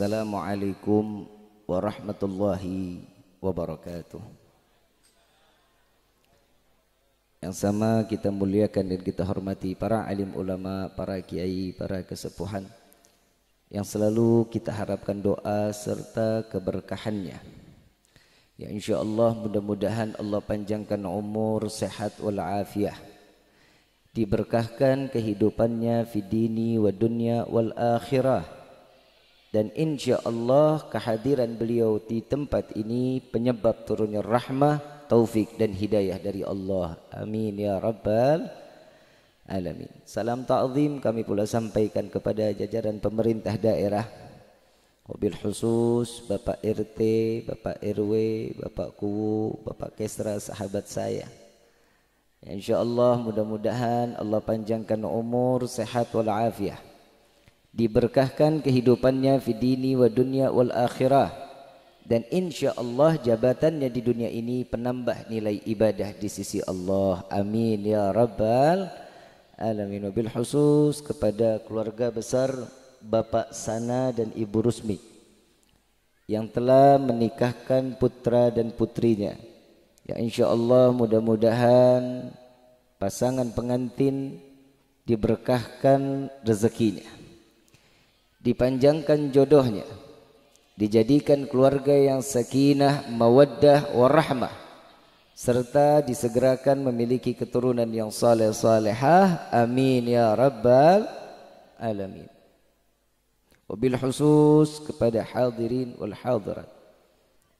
Assalamualaikum warahmatullahi wabarakatuh. Yang sama kita muliakan dan kita hormati para alim ulama, para kiai, para kesepuhan yang selalu kita harapkan doa serta keberkahannya. Ya insya Allah mudah-mudahan Allah panjangkan umur, sehat walafiah Diberkahkan kehidupannya fi dini wa dunya wal akhirah dan insya Allah kehadiran beliau di tempat ini penyebab turunnya rahmah, taufik dan hidayah dari Allah. Amin ya rabbal alamin. Salam ta'zim kami pula sampaikan kepada jajaran pemerintah daerah mobil khusus Bapak RT, Bapak RW, Bapak Kuwu, Bapak Kesra sahabat saya. insya Allah mudah-mudahan Allah panjangkan umur, sehat walafiat diberkahkan kehidupannya di dini wa dunya wal akhirah dan insya Allah jabatannya di dunia ini penambah nilai ibadah di sisi Allah amin ya rabbal alamin wabil khusus kepada keluarga besar Bapak Sana dan Ibu Rusmi yang telah menikahkan putra dan putrinya ya insya Allah mudah-mudahan pasangan pengantin diberkahkan rezekinya dipanjangkan jodohnya, dijadikan keluarga yang sakinah, mawaddah, warahmah, serta disegerakan memiliki keturunan yang saleh-salehah. Amin ya rabbal alamin. Wabil khusus kepada hadirin wal hadirat.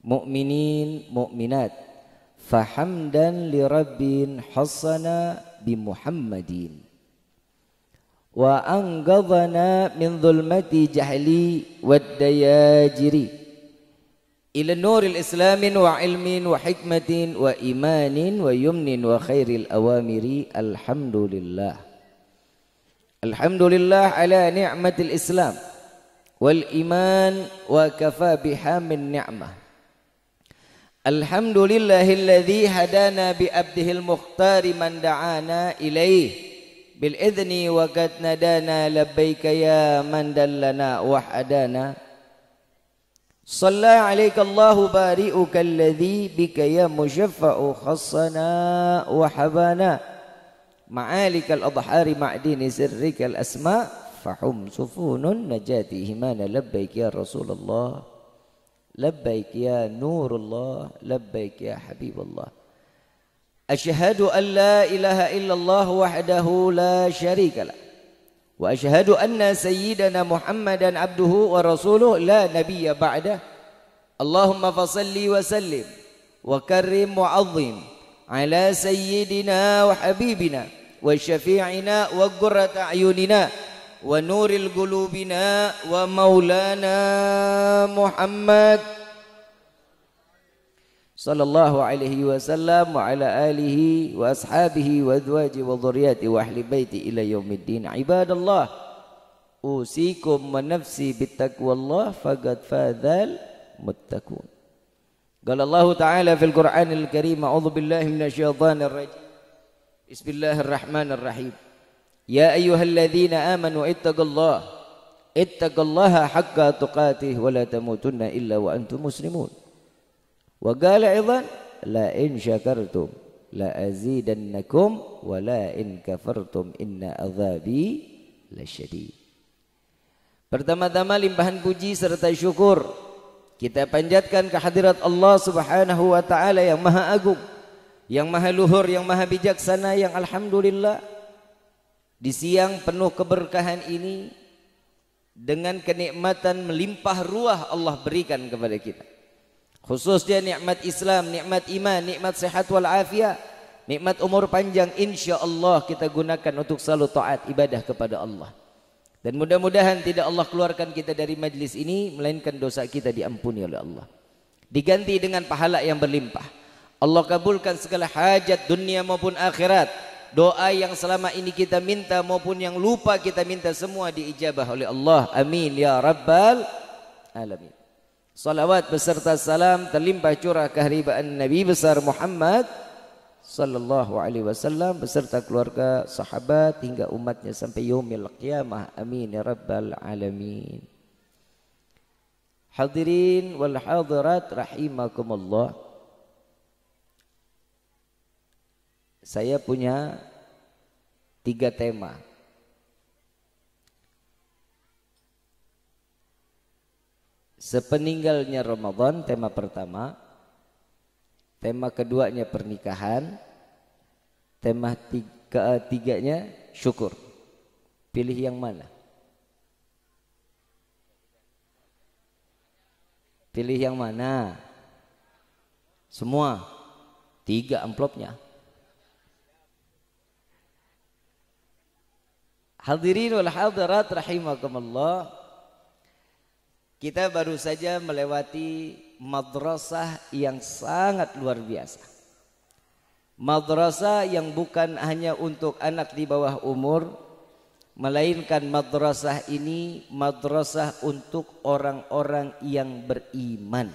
Mukminin, mukminat. Fahamdan li rabbin hasana bi Muhammadin. وأنقذنا من ظلمة جهل والدياجر إلى نور الإسلام وعلم وحكمة وإيمان ويمن وخير الأوامر الحمد لله الحمد لله على نعمة الإسلام والإيمان وكفى بها من نعمة الحمد لله الذي هدانا بأبده المختار من دعانا إليه بالإذن وقد ندانا لبيك يا من دلنا وحدانا صلى عليك الله بارئك الذي بك يا مشفع خصنا وحبانا معالك الأضحار مع دين سرك الأسماء فحم سفون النجاة همانا لبيك يا رسول الله لبيك يا نور الله لبيك يا حبيب الله أشهد أن لا إله إلا الله وحده لا شريك له وأشهد أن سيدنا محمدا عبده ورسوله لا نبي بعده اللهم فصل وسلم وكرم وعظم على سيدنا وحبيبنا وشفيعنا وقرة أعيننا ونور القلوبنا ومولانا محمد صلى الله عليه وسلم وعلى آله وأصحابه وأزواجه وذرياته وأهل بيته إلى يوم الدين عباد الله أوصيكم ونفسي بتقوى الله فقد فاز المتقون قال الله تعالى في القرآن الكريم أعوذ بالله من الشيطان الرجيم بسم الله الرحمن الرحيم يا أيها الذين آمنوا اتقوا الله اتقوا الله حق تقاته ولا تموتن إلا وأنتم مسلمون وقال أيضا لئن شكرتم لأزيدنكم ولئن كفرتم إن عذابي لشديد Pertama-tama limpahan puji serta syukur kita panjatkan kehadirat Allah Subhanahu wa taala yang maha agung, yang maha luhur, yang maha bijaksana, yang alhamdulillah di siang penuh keberkahan ini dengan kenikmatan melimpah ruah Allah berikan kepada kita. Khususnya nikmat Islam, nikmat iman, nikmat sehat wal nikmat umur panjang insya Allah kita gunakan untuk selalu taat ibadah kepada Allah. Dan mudah-mudahan tidak Allah keluarkan kita dari majlis ini melainkan dosa kita diampuni oleh Allah. Diganti dengan pahala yang berlimpah. Allah kabulkan segala hajat dunia maupun akhirat. Doa yang selama ini kita minta maupun yang lupa kita minta semua diijabah oleh Allah. Amin ya rabbal alamin. Salawat beserta salam terlimpah curah keharibaan Nabi besar Muhammad sallallahu alaihi wasallam beserta keluarga, sahabat hingga umatnya sampai yaumil qiyamah. Amin ya rabbal alamin. Hadirin wal hadirat rahimakumullah. Saya punya tiga tema. Sepeninggalnya Ramadan tema pertama, tema keduanya pernikahan, tema tiga, eh, tiganya syukur. Pilih yang mana? Pilih yang mana? Semua tiga amplopnya. Hadirin wal hadirat rahimakumullah. Kita baru saja melewati madrasah yang sangat luar biasa. Madrasah yang bukan hanya untuk anak di bawah umur, melainkan madrasah ini madrasah untuk orang-orang yang beriman.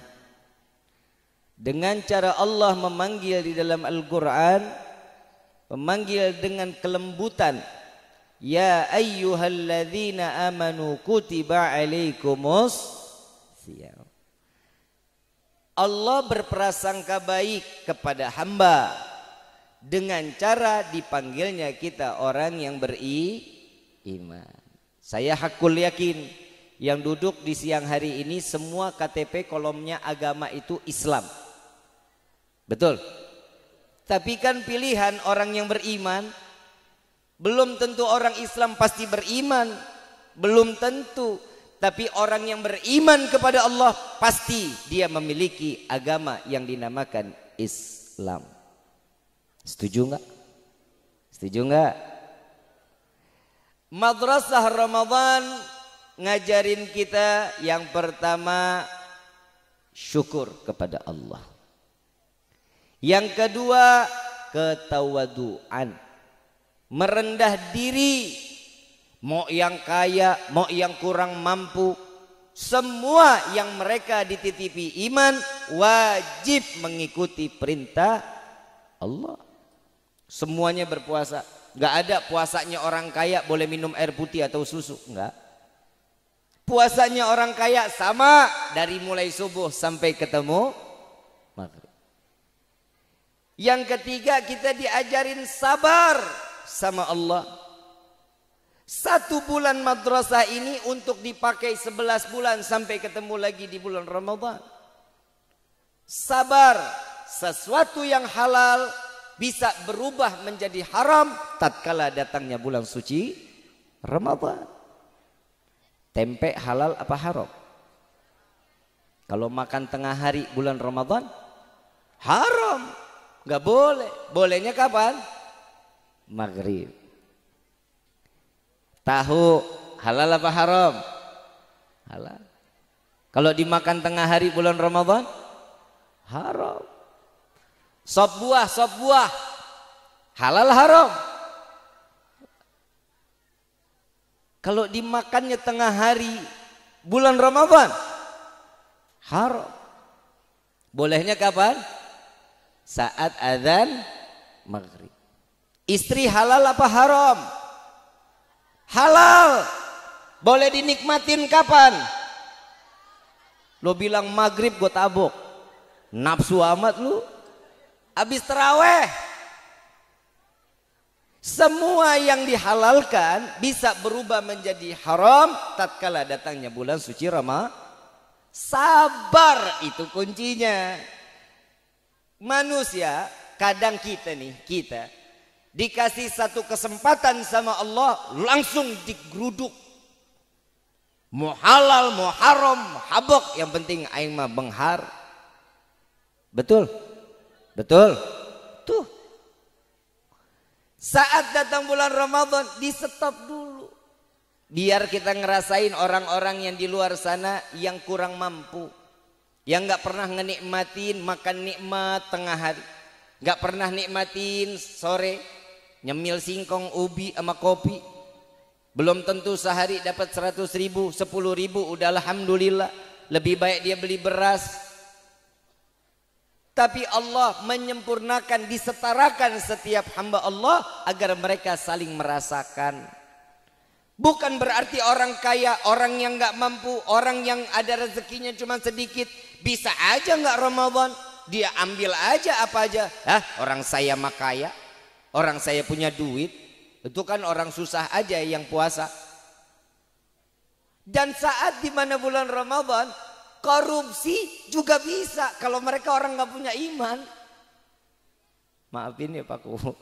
Dengan cara Allah memanggil di dalam Al-Quran, memanggil dengan kelembutan Ya ayyuhalladzina amanu kutiba alaikumus sial. Allah berprasangka baik kepada hamba dengan cara dipanggilnya kita orang yang beriman. Saya hakul yakin yang duduk di siang hari ini semua KTP kolomnya agama itu Islam. Betul. Tapi kan pilihan orang yang beriman belum tentu orang Islam pasti beriman. Belum tentu tapi orang yang beriman kepada Allah pasti dia memiliki agama yang dinamakan Islam. Setuju enggak? Setuju enggak? Madrasah Ramadan ngajarin kita yang pertama syukur kepada Allah. Yang kedua ketawaduan. Merendah diri mau yang kaya, mau yang kurang mampu, semua yang mereka dititipi iman wajib mengikuti perintah Allah. Semuanya berpuasa. Gak ada puasanya orang kaya boleh minum air putih atau susu. Enggak. Puasanya orang kaya sama dari mulai subuh sampai ketemu Yang ketiga kita diajarin sabar sama Allah satu bulan madrasah ini untuk dipakai sebelas bulan sampai ketemu lagi di bulan Ramadan. Sabar, sesuatu yang halal bisa berubah menjadi haram tatkala datangnya bulan suci Ramadan. Tempe halal apa haram? Kalau makan tengah hari bulan Ramadan haram. Gak boleh. Bolehnya kapan? Maghrib. Tahu halal apa haram? Halal. Kalau dimakan tengah hari bulan Ramadan haram. Sop buah, sop buah. Halal haram. Kalau dimakannya tengah hari bulan Ramadan haram. Bolehnya kapan? Saat azan maghrib. Istri halal apa haram? halal boleh dinikmatin kapan lo bilang maghrib gue tabok nafsu amat lu abis teraweh semua yang dihalalkan bisa berubah menjadi haram tatkala datangnya bulan suci Ramadan sabar itu kuncinya manusia kadang kita nih kita dikasih satu kesempatan sama Allah langsung digeruduk muhalal muharam habok yang penting aima benghar betul betul tuh saat datang bulan Ramadan di stop dulu biar kita ngerasain orang-orang yang di luar sana yang kurang mampu yang nggak pernah ngenikmatin makan nikmat tengah hari nggak pernah nikmatin sore nyemil singkong ubi sama kopi belum tentu sehari dapat 100 ribu 10 ribu udah Alhamdulillah lebih baik dia beli beras tapi Allah menyempurnakan disetarakan setiap hamba Allah agar mereka saling merasakan Bukan berarti orang kaya, orang yang nggak mampu, orang yang ada rezekinya cuma sedikit, bisa aja nggak Ramadan, dia ambil aja apa aja. Hah, orang saya mah kaya, Orang saya punya duit, itu kan orang susah aja yang puasa. Dan saat di mana bulan Ramadan, korupsi juga bisa kalau mereka orang nggak punya iman. Maafin ya Pak Kuhu.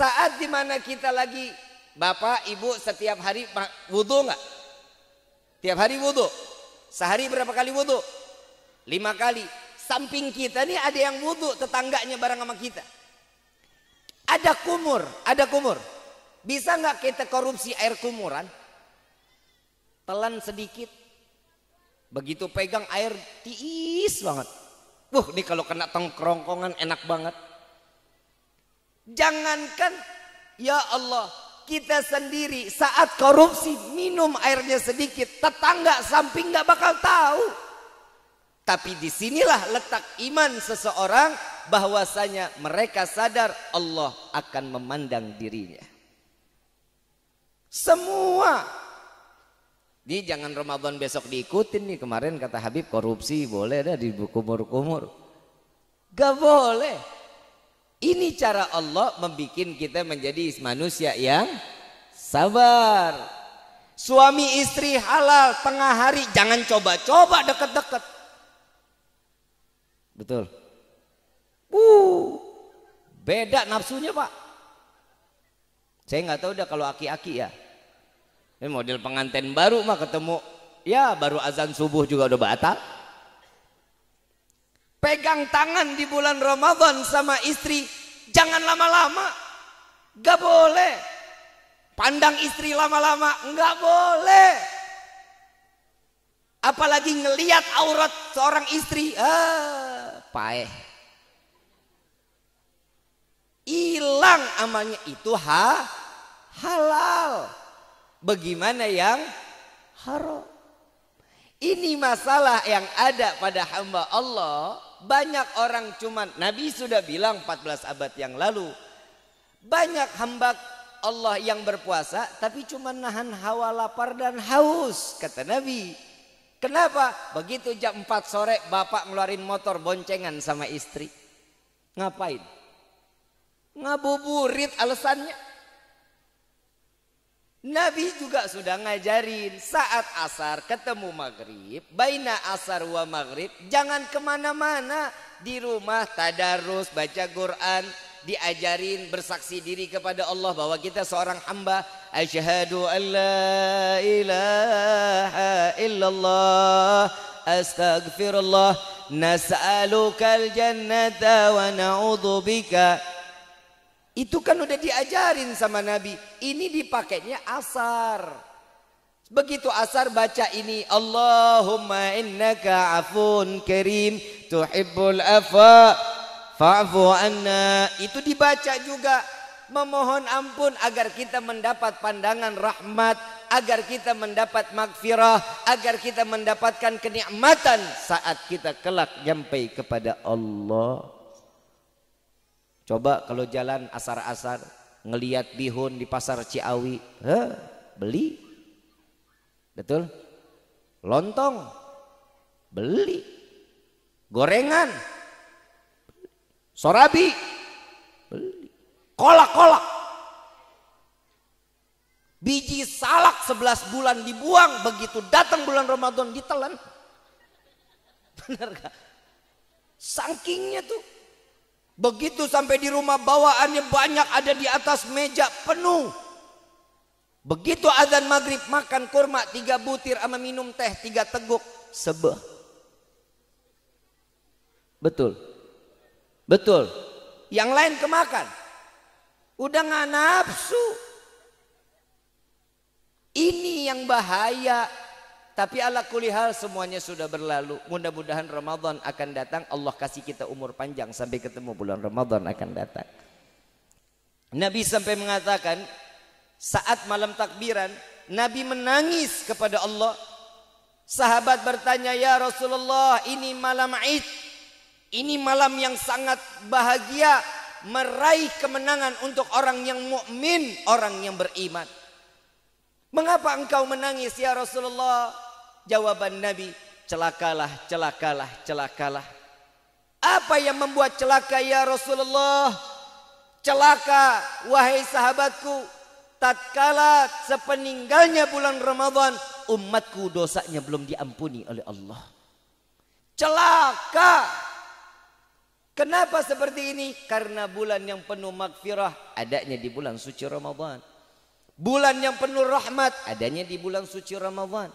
saat di mana kita lagi Bapak, Ibu setiap hari wudhu nggak? Setiap hari wudhu. Sehari berapa kali wudhu? Lima kali. Samping kita nih ada yang wudhu, tetangganya bareng sama kita. Ada kumur, ada kumur. Bisa nggak kita korupsi air kumuran? Telan sedikit. Begitu pegang air tiis banget. Wah, ini kalau kena tengkrongkongan enak banget. Jangankan ya Allah, kita sendiri saat korupsi minum airnya sedikit, tetangga samping nggak bakal tahu. Tapi disinilah letak iman seseorang bahwasanya mereka sadar Allah akan memandang dirinya. Semua. Di jangan Ramadan besok diikutin nih kemarin kata Habib korupsi boleh dah dikumur-kumur. Gak boleh. Ini cara Allah membuat kita menjadi manusia yang sabar. Suami istri halal tengah hari jangan coba-coba deket-deket. Betul. Uh, beda nafsunya pak. Saya nggak tahu dah kalau aki-aki ya. Ini model pengantin baru mah ketemu, ya baru azan subuh juga udah batal. Pegang tangan di bulan Ramadan sama istri, jangan lama-lama, Gak boleh. Pandang istri lama-lama, Gak boleh. Apalagi ngeliat aurat seorang istri, ah, paeh hilang amalnya itu ha halal. Bagaimana yang haram? Ini masalah yang ada pada hamba Allah. Banyak orang cuman Nabi sudah bilang 14 abad yang lalu. Banyak hamba Allah yang berpuasa tapi cuman nahan hawa lapar dan haus kata Nabi. Kenapa? Begitu jam 4 sore bapak ngeluarin motor boncengan sama istri. Ngapain? Ngabuburit alasannya. Nabi juga sudah ngajarin saat asar ketemu maghrib, baina asar wa maghrib, jangan kemana-mana di rumah tadarus, baca Quran, diajarin bersaksi diri kepada Allah bahwa kita seorang hamba asyhadu an la ilaha illallah astaghfirullah nas'alukal jannata wa na'udzubika itu kan udah diajarin sama Nabi. Ini dipakainya asar. Begitu asar baca ini. Allahumma innaka afun kerim tuhibbul afa fa'fu anna. Itu dibaca juga. Memohon ampun agar kita mendapat pandangan rahmat. Agar kita mendapat magfirah. Agar kita mendapatkan kenikmatan saat kita kelak nyampe kepada Allah. Coba kalau jalan asar-asar ngeliat bihun di pasar Ciawi, heh, beli. Betul? Lontong beli. Gorengan sorabi beli. Kolak-kolak Biji salak 11 bulan dibuang begitu datang bulan Ramadan ditelan. Benar gak? Sangkingnya tuh Begitu sampai di rumah bawaannya banyak ada di atas meja penuh. Begitu azan maghrib makan kurma tiga butir sama minum teh tiga teguk sebeh. Betul. Betul. Yang lain kemakan. Udah nggak nafsu. Ini yang bahaya. Tapi ala kulihal semuanya sudah berlalu. Mudah-mudahan Ramadan akan datang. Allah kasih kita umur panjang sampai ketemu bulan Ramadan akan datang. Nabi sampai mengatakan saat malam takbiran Nabi menangis kepada Allah. Sahabat bertanya, "Ya Rasulullah, ini malam Id. Ini malam yang sangat bahagia meraih kemenangan untuk orang yang mukmin, orang yang beriman." Mengapa engkau menangis ya Rasulullah? Jawaban Nabi, celakalah, celakalah, celakalah. Apa yang membuat celaka ya Rasulullah? Celaka wahai sahabatku, tatkala sepeninggalnya bulan Ramadan, umatku dosanya belum diampuni oleh Allah. Celaka Kenapa seperti ini? Karena bulan yang penuh makfirah adanya di bulan suci Ramadan. Bulan yang penuh rahmat adanya di bulan suci Ramadan.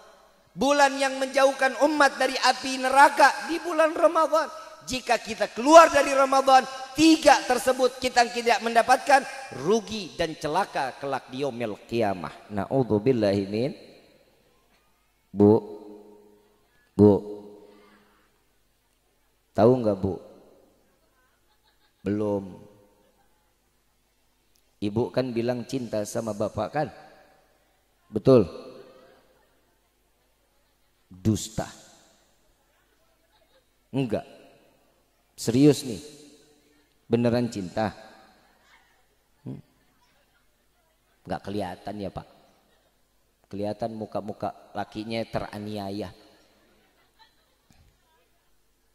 Bulan yang menjauhkan umat dari api neraka di bulan Ramadan. Jika kita keluar dari Ramadan, tiga tersebut kita tidak mendapatkan rugi dan celaka kelak di yaumil kiamah. Nauzubillahi ini, Bu. Bu. Tahu nggak Bu? Belum. Ibu kan bilang cinta sama bapak kan? Betul dusta. Enggak. Serius nih. Beneran cinta. Hmm. Enggak kelihatan ya Pak. Kelihatan muka-muka lakinya teraniaya.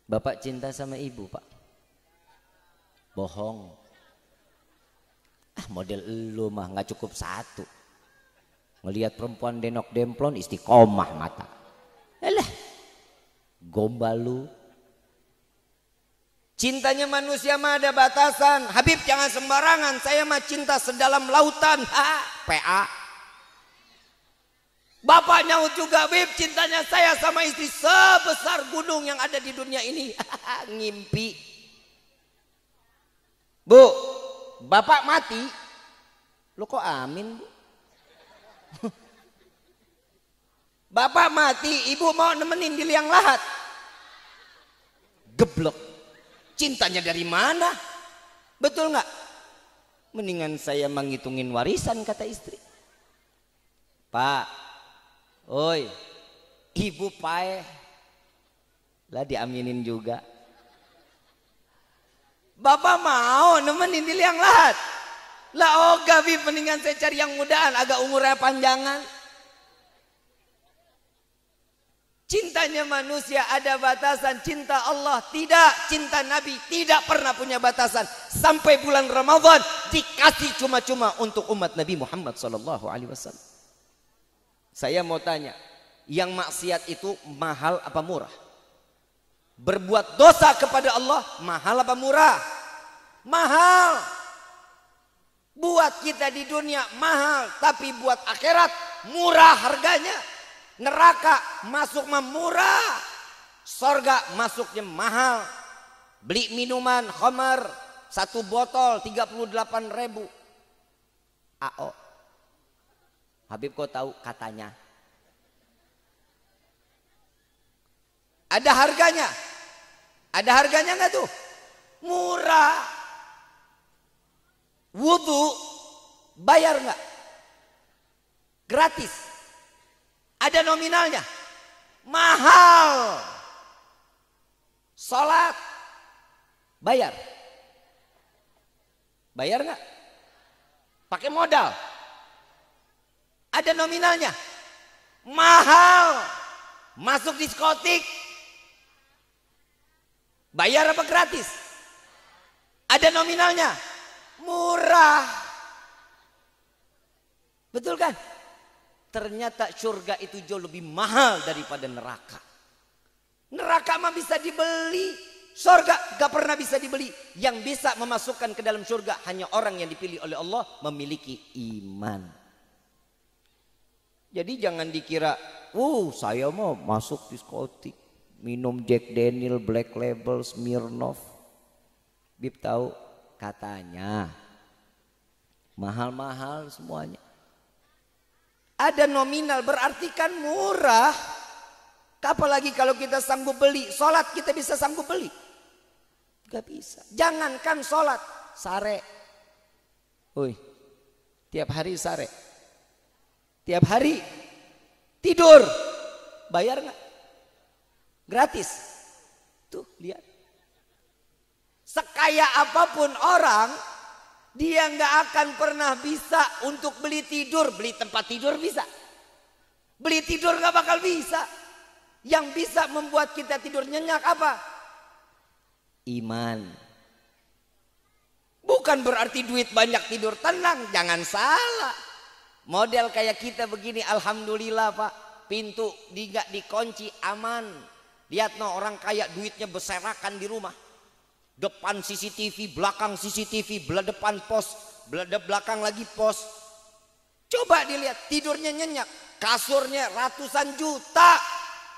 Bapak cinta sama ibu Pak. Bohong. Ah model lu mah nggak cukup satu. Ngelihat perempuan denok demplon istiqomah mata. Alah, gombal lu. Cintanya manusia mah ada batasan. Habib jangan sembarangan. Saya mah cinta sedalam lautan. Ha, PA. Bapak nyaut juga Habib cintanya saya sama istri sebesar gunung yang ada di dunia ini. Ngimpi. Bu, bapak mati. Lu kok amin, Bu? Bapak mati, ibu mau nemenin di liang lahat. Geblok. Cintanya dari mana? Betul nggak? Mendingan saya menghitungin warisan kata istri. Pak, oi, ibu pae. Lah diaminin juga. Bapak mau nemenin di liang lahat. Lah oh gabi mendingan saya cari yang mudaan agak umurnya panjangan. Cintanya manusia ada batasan, cinta Allah tidak, cinta Nabi tidak pernah punya batasan. Sampai bulan Ramadhan dikasih cuma-cuma untuk umat Nabi Muhammad sallallahu alaihi wasallam. Saya mau tanya, yang maksiat itu mahal apa murah? Berbuat dosa kepada Allah mahal apa murah? Mahal. Buat kita di dunia mahal, tapi buat akhirat murah harganya. Neraka masuk murah. Sorga masuknya mahal. Beli minuman homer. Satu botol tiga puluh delapan ribu. AO. Habib kau tahu katanya. Ada harganya. Ada harganya nggak tuh? Murah. Wudhu bayar nggak? Gratis. Ada nominalnya. Mahal. sholat bayar. Bayar nggak? Pakai modal. Ada nominalnya. Mahal. Masuk diskotik. Bayar apa gratis? Ada nominalnya. Murah. Betul kan? Ternyata surga itu jauh lebih mahal daripada neraka. Neraka mah bisa dibeli, surga gak pernah bisa dibeli. Yang bisa memasukkan ke dalam surga hanya orang yang dipilih oleh Allah memiliki iman. Jadi jangan dikira, "Uh, saya mau masuk diskotik, minum Jack Daniel, Black Label, Smirnoff." Bib tahu katanya mahal-mahal semuanya. Ada nominal berarti kan murah. Apalagi kalau kita sanggup beli. Sholat kita bisa sanggup beli. Gak bisa. Jangankan sholat. Sare. Ui. Tiap hari sare. Tiap hari tidur. Bayar nggak? Gratis. Tuh lihat. Sekaya apapun orang dia nggak akan pernah bisa untuk beli tidur, beli tempat tidur bisa. Beli tidur nggak bakal bisa. Yang bisa membuat kita tidur nyenyak apa? Iman. Bukan berarti duit banyak tidur tenang, jangan salah. Model kayak kita begini, alhamdulillah pak, pintu tidak dikunci aman. Lihat no orang kaya duitnya berserakan di rumah depan CCTV, belakang CCTV, belah depan pos, belah belakang lagi pos. Coba dilihat, tidurnya nyenyak, kasurnya ratusan juta.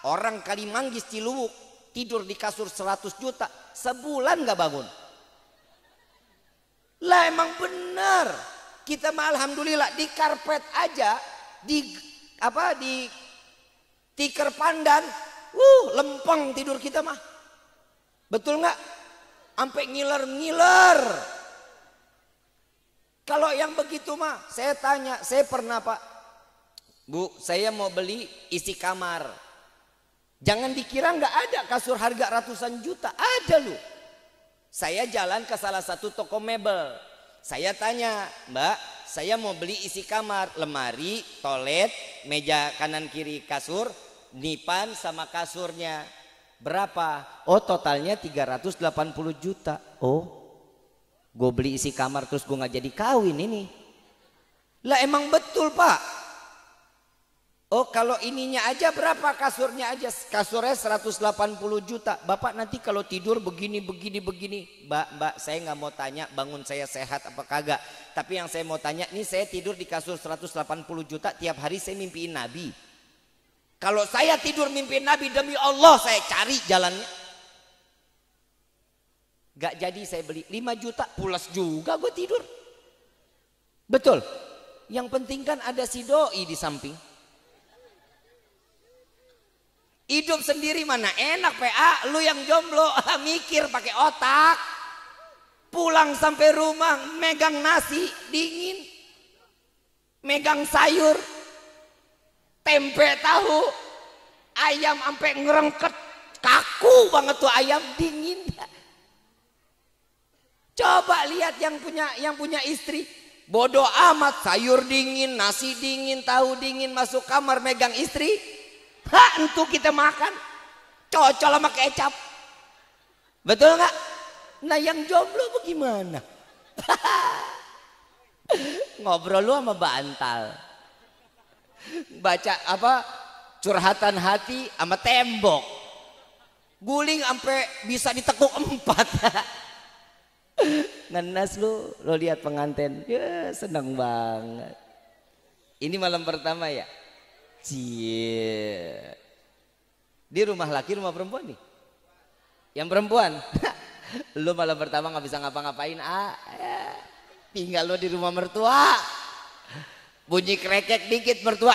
Orang Kalimanggis Ciluwuk tidur di kasur 100 juta, sebulan gak bangun. Lah emang benar. Kita mah alhamdulillah di karpet aja di apa di tikar pandan, uh lempeng tidur kita mah. Betul nggak? sampai ngiler-ngiler. Kalau yang begitu mah, saya tanya, saya pernah pak, bu, saya mau beli isi kamar. Jangan dikira nggak ada kasur harga ratusan juta, ada loh. Saya jalan ke salah satu toko mebel. Saya tanya, mbak, saya mau beli isi kamar, lemari, toilet, meja kanan kiri kasur, nipan sama kasurnya. Berapa? Oh totalnya 380 juta. Oh, gue beli isi kamar terus gue gak jadi kawin ini. Lah emang betul pak? Oh kalau ininya aja berapa kasurnya aja? Kasurnya 180 juta. Bapak nanti kalau tidur begini, begini, begini. Mbak, mbak saya nggak mau tanya bangun saya sehat apa kagak. Tapi yang saya mau tanya, ini saya tidur di kasur 180 juta tiap hari saya mimpiin Nabi. Kalau saya tidur mimpi Nabi demi Allah saya cari jalannya. Gak jadi saya beli 5 juta pulas juga gue tidur. Betul. Yang penting kan ada si doi di samping. Hidup sendiri mana enak PA, lu yang jomblo mikir pakai otak. Pulang sampai rumah megang nasi dingin. Megang sayur tempe tahu ayam sampai ngerengket kaku banget tuh ayam dingin coba lihat yang punya yang punya istri bodoh amat sayur dingin nasi dingin tahu dingin masuk kamar megang istri ha untuk kita makan cocol sama kecap betul nggak nah yang jomblo bagaimana ngobrol lu sama bantal baca apa curhatan hati sama tembok guling sampai bisa ditekuk empat ngenes lu lo lihat pengantin ya seneng banget ini malam pertama ya cie di rumah laki rumah perempuan nih yang perempuan lu malam pertama nggak bisa ngapa-ngapain ah tinggal lo di rumah mertua bunyi krekek dikit mertua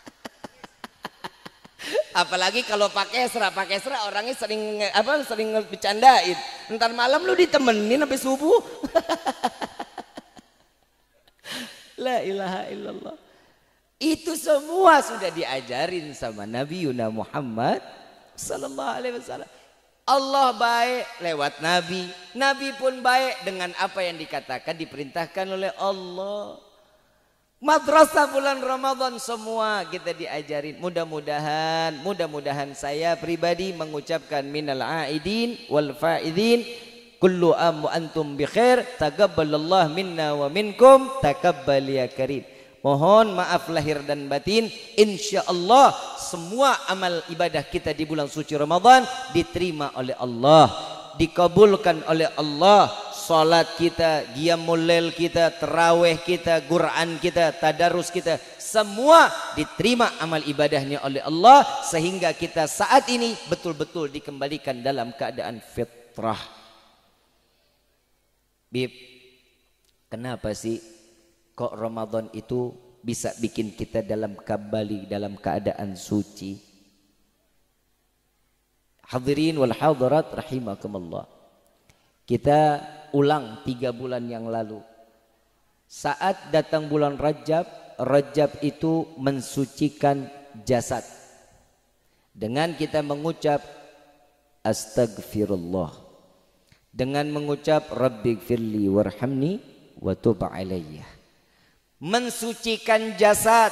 apalagi kalau pakai serap pakai esra orangnya sering apa sering bercandain ntar malam lu ditemenin sampai subuh la ilaha illallah itu semua sudah diajarin sama Nabi Yuna Muhammad sallallahu alaihi wasallam Allah baik lewat Nabi. Nabi pun baik dengan apa yang dikatakan diperintahkan oleh Allah. Madrasah bulan Ramadan semua kita diajarin. Mudah-mudahan, mudah-mudahan saya pribadi mengucapkan minal aidin wal faidin kullu amu antum bikhir tagabbalallah minna wa minkum takabbal ya karim. Mohon maaf lahir dan batin. Insya Allah semua amal ibadah kita di bulan suci Ramadhan diterima oleh Allah. Dikabulkan oleh Allah. Salat kita, diamul lel kita, teraweh kita, Quran kita, tadarus kita. Semua diterima amal ibadahnya oleh Allah. Sehingga kita saat ini betul-betul dikembalikan dalam keadaan fitrah. Bib, kenapa sih kok Ramadan itu bisa bikin kita dalam kabali dalam keadaan suci hadirin wal hadirat rahimakumullah kita ulang tiga bulan yang lalu saat datang bulan Rajab Rajab itu mensucikan jasad dengan kita mengucap astagfirullah dengan mengucap rabbighfirli warhamni wa tub alayya mensucikan jasad.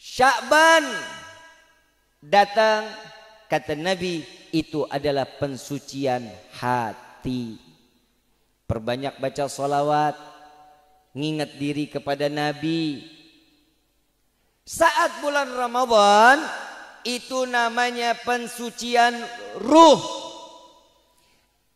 Syakban datang kata Nabi itu adalah pensucian hati. Perbanyak baca solawat, ngingat diri kepada Nabi. Saat bulan Ramadhan itu namanya pensucian ruh.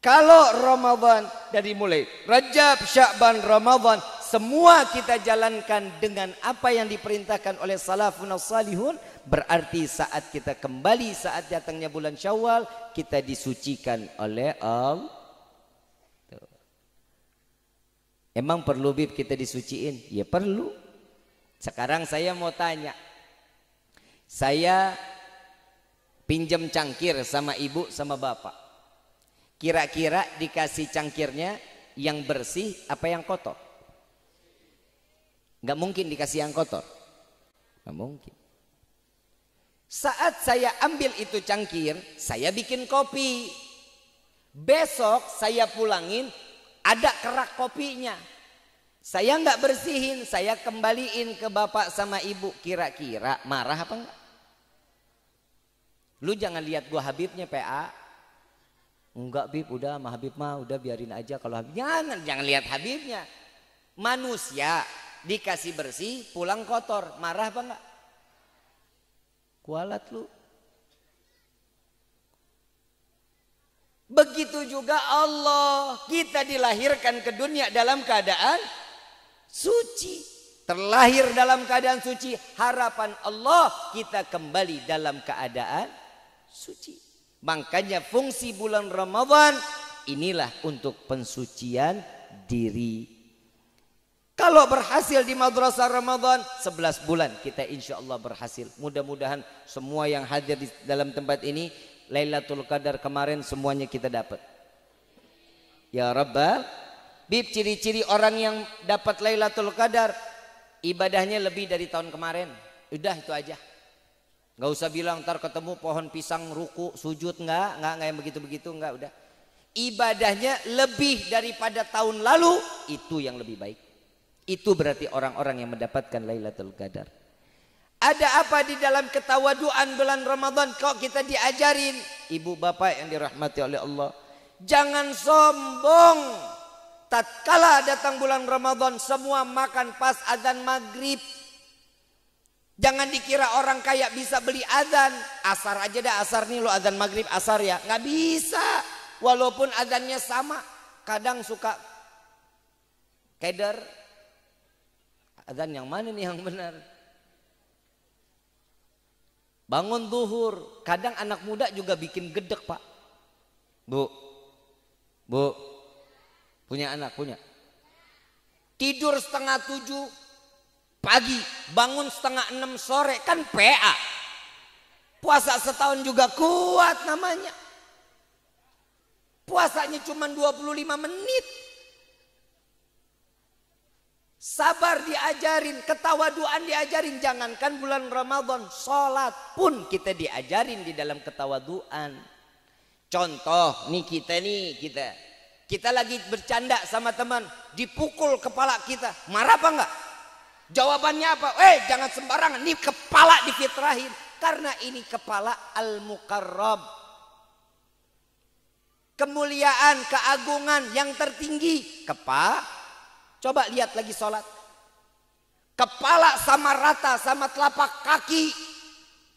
Kalau Ramadan dari mulai Rajab, Sya'ban, Ramadan semua kita jalankan dengan apa yang diperintahkan oleh salafun salihun berarti saat kita kembali saat datangnya bulan Syawal kita disucikan oleh Allah. Emang perlu bib kita disuciin? Ya perlu. Sekarang saya mau tanya. Saya pinjam cangkir sama ibu sama bapak. Kira-kira dikasih cangkirnya yang bersih apa yang kotor? Gak mungkin dikasih yang kotor. Gak mungkin. Saat saya ambil itu cangkir, saya bikin kopi. Besok saya pulangin, ada kerak kopinya. Saya nggak bersihin, saya kembaliin ke bapak sama ibu. Kira-kira marah apa enggak? Lu jangan lihat gua Habibnya PA, Enggak Bib, udah mah Habib mah udah biarin aja kalau Habib. Jangan, jangan lihat Habibnya. Manusia dikasih bersih, pulang kotor, marah apa enggak? Kualat lu. Begitu juga Allah, kita dilahirkan ke dunia dalam keadaan suci. Terlahir dalam keadaan suci, harapan Allah kita kembali dalam keadaan suci. Makanya fungsi bulan Ramadan inilah untuk pensucian diri. Kalau berhasil di madrasah Ramadan 11 bulan kita insya Allah berhasil. Mudah-mudahan semua yang hadir di dalam tempat ini Lailatul Qadar kemarin semuanya kita dapat. Ya Rabbal Bib ciri-ciri orang yang dapat Lailatul Qadar ibadahnya lebih dari tahun kemarin. Udah itu aja. Gak usah bilang ntar ketemu pohon pisang ruku sujud nggak nggak nggak yang begitu begitu nggak udah ibadahnya lebih daripada tahun lalu itu yang lebih baik itu berarti orang-orang yang mendapatkan Lailatul Qadar ada apa di dalam ketawaduan bulan Ramadan kok kita diajarin ibu bapak yang dirahmati oleh Allah jangan sombong tatkala datang bulan Ramadan semua makan pas azan maghrib Jangan dikira orang kaya bisa beli azan. Asar aja dah asar nih lo azan maghrib asar ya. Nggak bisa. Walaupun azannya sama. Kadang suka keder. Azan yang mana nih yang benar? Bangun duhur. Kadang anak muda juga bikin gedek pak. Bu. Bu. Punya anak? Punya. Tidur setengah tujuh pagi, bangun setengah enam sore kan PA. Puasa setahun juga kuat namanya. Puasanya cuma 25 menit. Sabar diajarin, ketawaduan diajarin. Jangankan bulan Ramadan, sholat pun kita diajarin di dalam ketawaduan. Contoh, nih kita nih, kita. Kita lagi bercanda sama teman, dipukul kepala kita. Marah apa enggak? Jawabannya apa? Eh jangan sembarangan, ini kepala difitrahin. Karena ini kepala al-mukarrab. Kemuliaan, keagungan yang tertinggi. Kepala. Coba lihat lagi sholat. Kepala sama rata sama telapak kaki.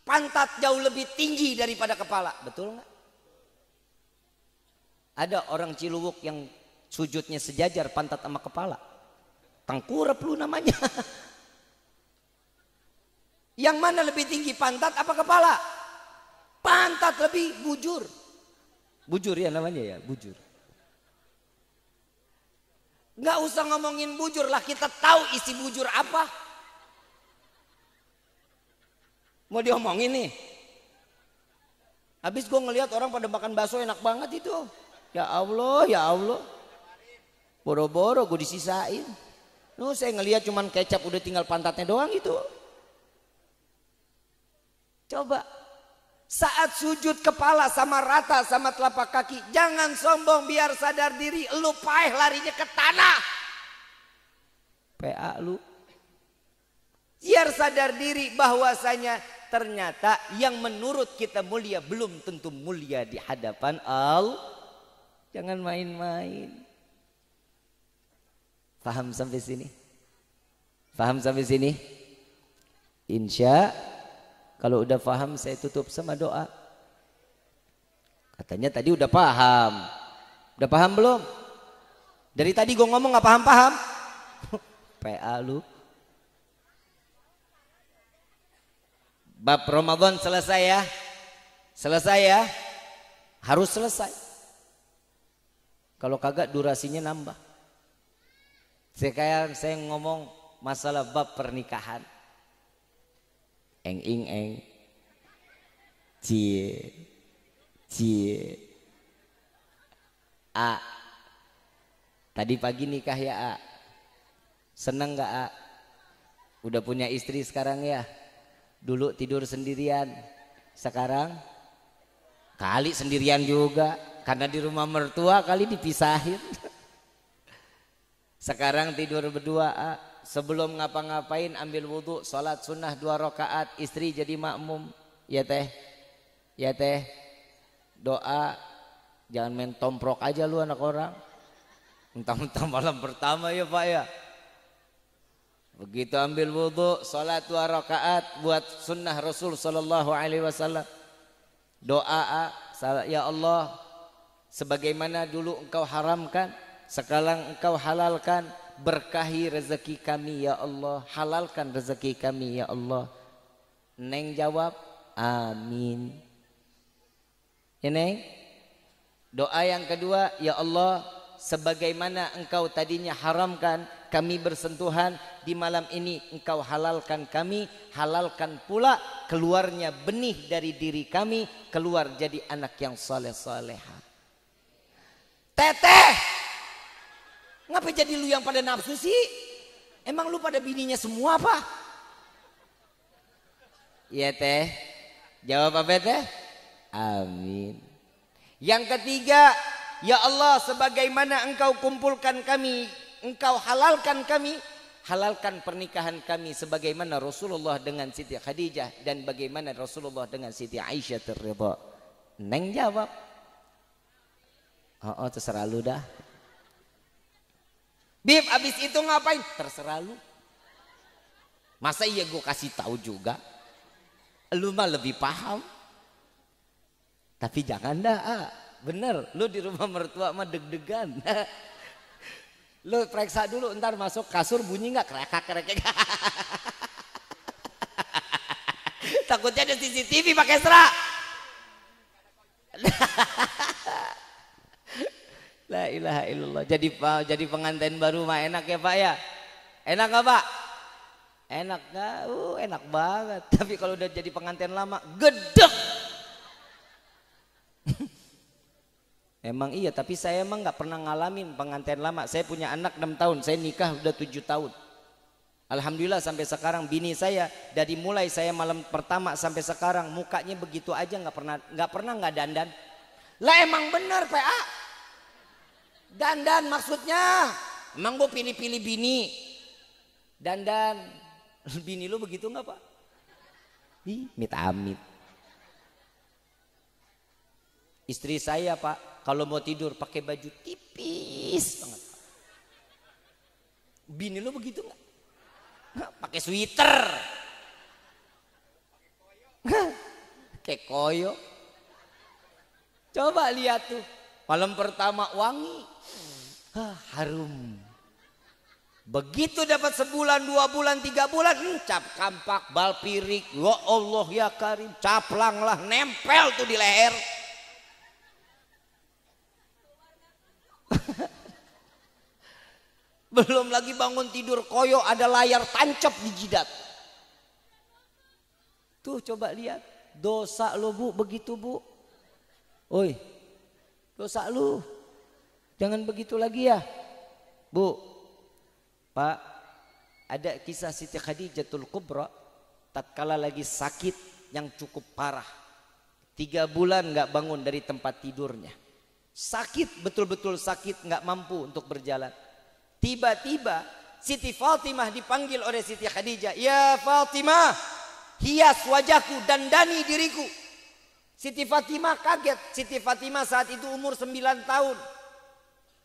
Pantat jauh lebih tinggi daripada kepala. Betul nggak? Ada orang ciluwuk yang sujudnya sejajar pantat sama kepala. Tengkurap lu namanya. Yang mana lebih tinggi pantat apa kepala? Pantat lebih bujur. Bujur ya namanya ya, bujur. Nggak usah ngomongin bujur lah, kita tahu isi bujur apa. Mau diomongin nih. Habis gue ngelihat orang pada makan bakso enak banget itu. Ya Allah, ya Allah. Boro-boro gue disisain. No, saya ngelihat cuman kecap udah tinggal pantatnya doang itu. Coba saat sujud kepala sama rata sama telapak kaki, jangan sombong biar sadar diri lu paeh larinya ke tanah. PA lu. Biar sadar diri bahwasanya ternyata yang menurut kita mulia belum tentu mulia di hadapan Allah. Jangan main-main. Faham sampai sini? Faham sampai sini? Insya kalau udah faham saya tutup sama doa. Katanya tadi udah paham. Udah paham belum? Dari tadi gue ngomong nggak paham-paham. PA lu. Bab Ramadan selesai ya. Selesai ya. Harus selesai. Kalau kagak durasinya nambah. Sekarang saya ngomong masalah bab pernikahan. Eng ing eng. Cie. Cie. A. Tadi pagi nikah ya A. Seneng gak A? Udah punya istri sekarang ya? Dulu tidur sendirian. Sekarang kali sendirian juga. Karena di rumah mertua kali dipisahin. Sekarang tidur berdua, sebelum ngapa-ngapain ambil wudhu, sholat sunnah dua rakaat, istri jadi makmum. Ya teh, ya teh, doa, jangan main tomprok aja lu anak orang. Entah-entah malam pertama ya pak ya. Begitu ambil wudhu, sholat dua rakaat buat sunnah Rasul Sallallahu Alaihi Wasallam. Doa, ya Allah, sebagaimana dulu engkau haramkan, sekarang engkau halalkan berkahi rezeki kami ya Allah. Halalkan rezeki kami ya Allah. Neng jawab, amin. Ya Doa yang kedua, ya Allah, sebagaimana engkau tadinya haramkan kami bersentuhan di malam ini engkau halalkan kami halalkan pula keluarnya benih dari diri kami keluar jadi anak yang soleh soleha teteh Ngapa jadi lu yang pada nafsu sih? Emang lu pada bininya semua apa? Iya teh. Jawab apa teh? Amin. Yang ketiga, ya Allah sebagaimana engkau kumpulkan kami, engkau halalkan kami, halalkan pernikahan kami sebagaimana Rasulullah dengan Siti Khadijah dan bagaimana Rasulullah dengan Siti Aisyah terridha. Neng jawab. Oh, oh terserah lu dah. Bib, abis itu ngapain? Terserah lu. Masa iya gue kasih tahu juga? Lu mah lebih paham. Tapi jangan dah, ah. bener. Lu di rumah mertua mah deg-degan. lu periksa dulu, ntar masuk kasur bunyi nggak kerekak kereka Takutnya ada CCTV pakai serak. La ilaha illallah. Jadi Pak, jadi pengantin baru mah enak ya Pak ya? Enak nggak Pak? Enak nggak? Uh, enak banget. Tapi kalau udah jadi pengantin lama, gedek. emang iya, tapi saya emang nggak pernah ngalamin pengantin lama. Saya punya anak enam tahun, saya nikah udah tujuh tahun. Alhamdulillah sampai sekarang bini saya dari mulai saya malam pertama sampai sekarang mukanya begitu aja nggak pernah nggak pernah nggak dandan. Lah emang benar PA Dandan maksudnya. Emang gue pilih-pilih bini. Dandan. Bini lu begitu nggak pak? Ih, mit amit. Istri saya pak, kalau mau tidur pakai baju tipis banget. Bini lu begitu nggak? Pakai sweater. Kayak koyo. Coba lihat tuh. Malam pertama wangi, Hah, harum. Begitu dapat sebulan, dua bulan, tiga bulan, hmm, cap kampak, bal pirik, ya Allah ya Karim, caplang lah, nempel tuh di leher. Belum lagi bangun tidur koyo ada layar tancap di jidat. Tuh coba lihat, dosa lo bu, begitu bu. Oi, dosa lu Jangan begitu lagi ya. Bu, Pak, ada kisah Siti Khadijah Khadijatul Kubra tatkala lagi sakit yang cukup parah. Tiga bulan gak bangun dari tempat tidurnya. Sakit, betul-betul sakit, gak mampu untuk berjalan. Tiba-tiba Siti Fatimah dipanggil oleh Siti Khadijah. Ya Fatimah, hias wajahku dan dani diriku. Siti Fatimah kaget. Siti Fatimah saat itu umur 9 tahun.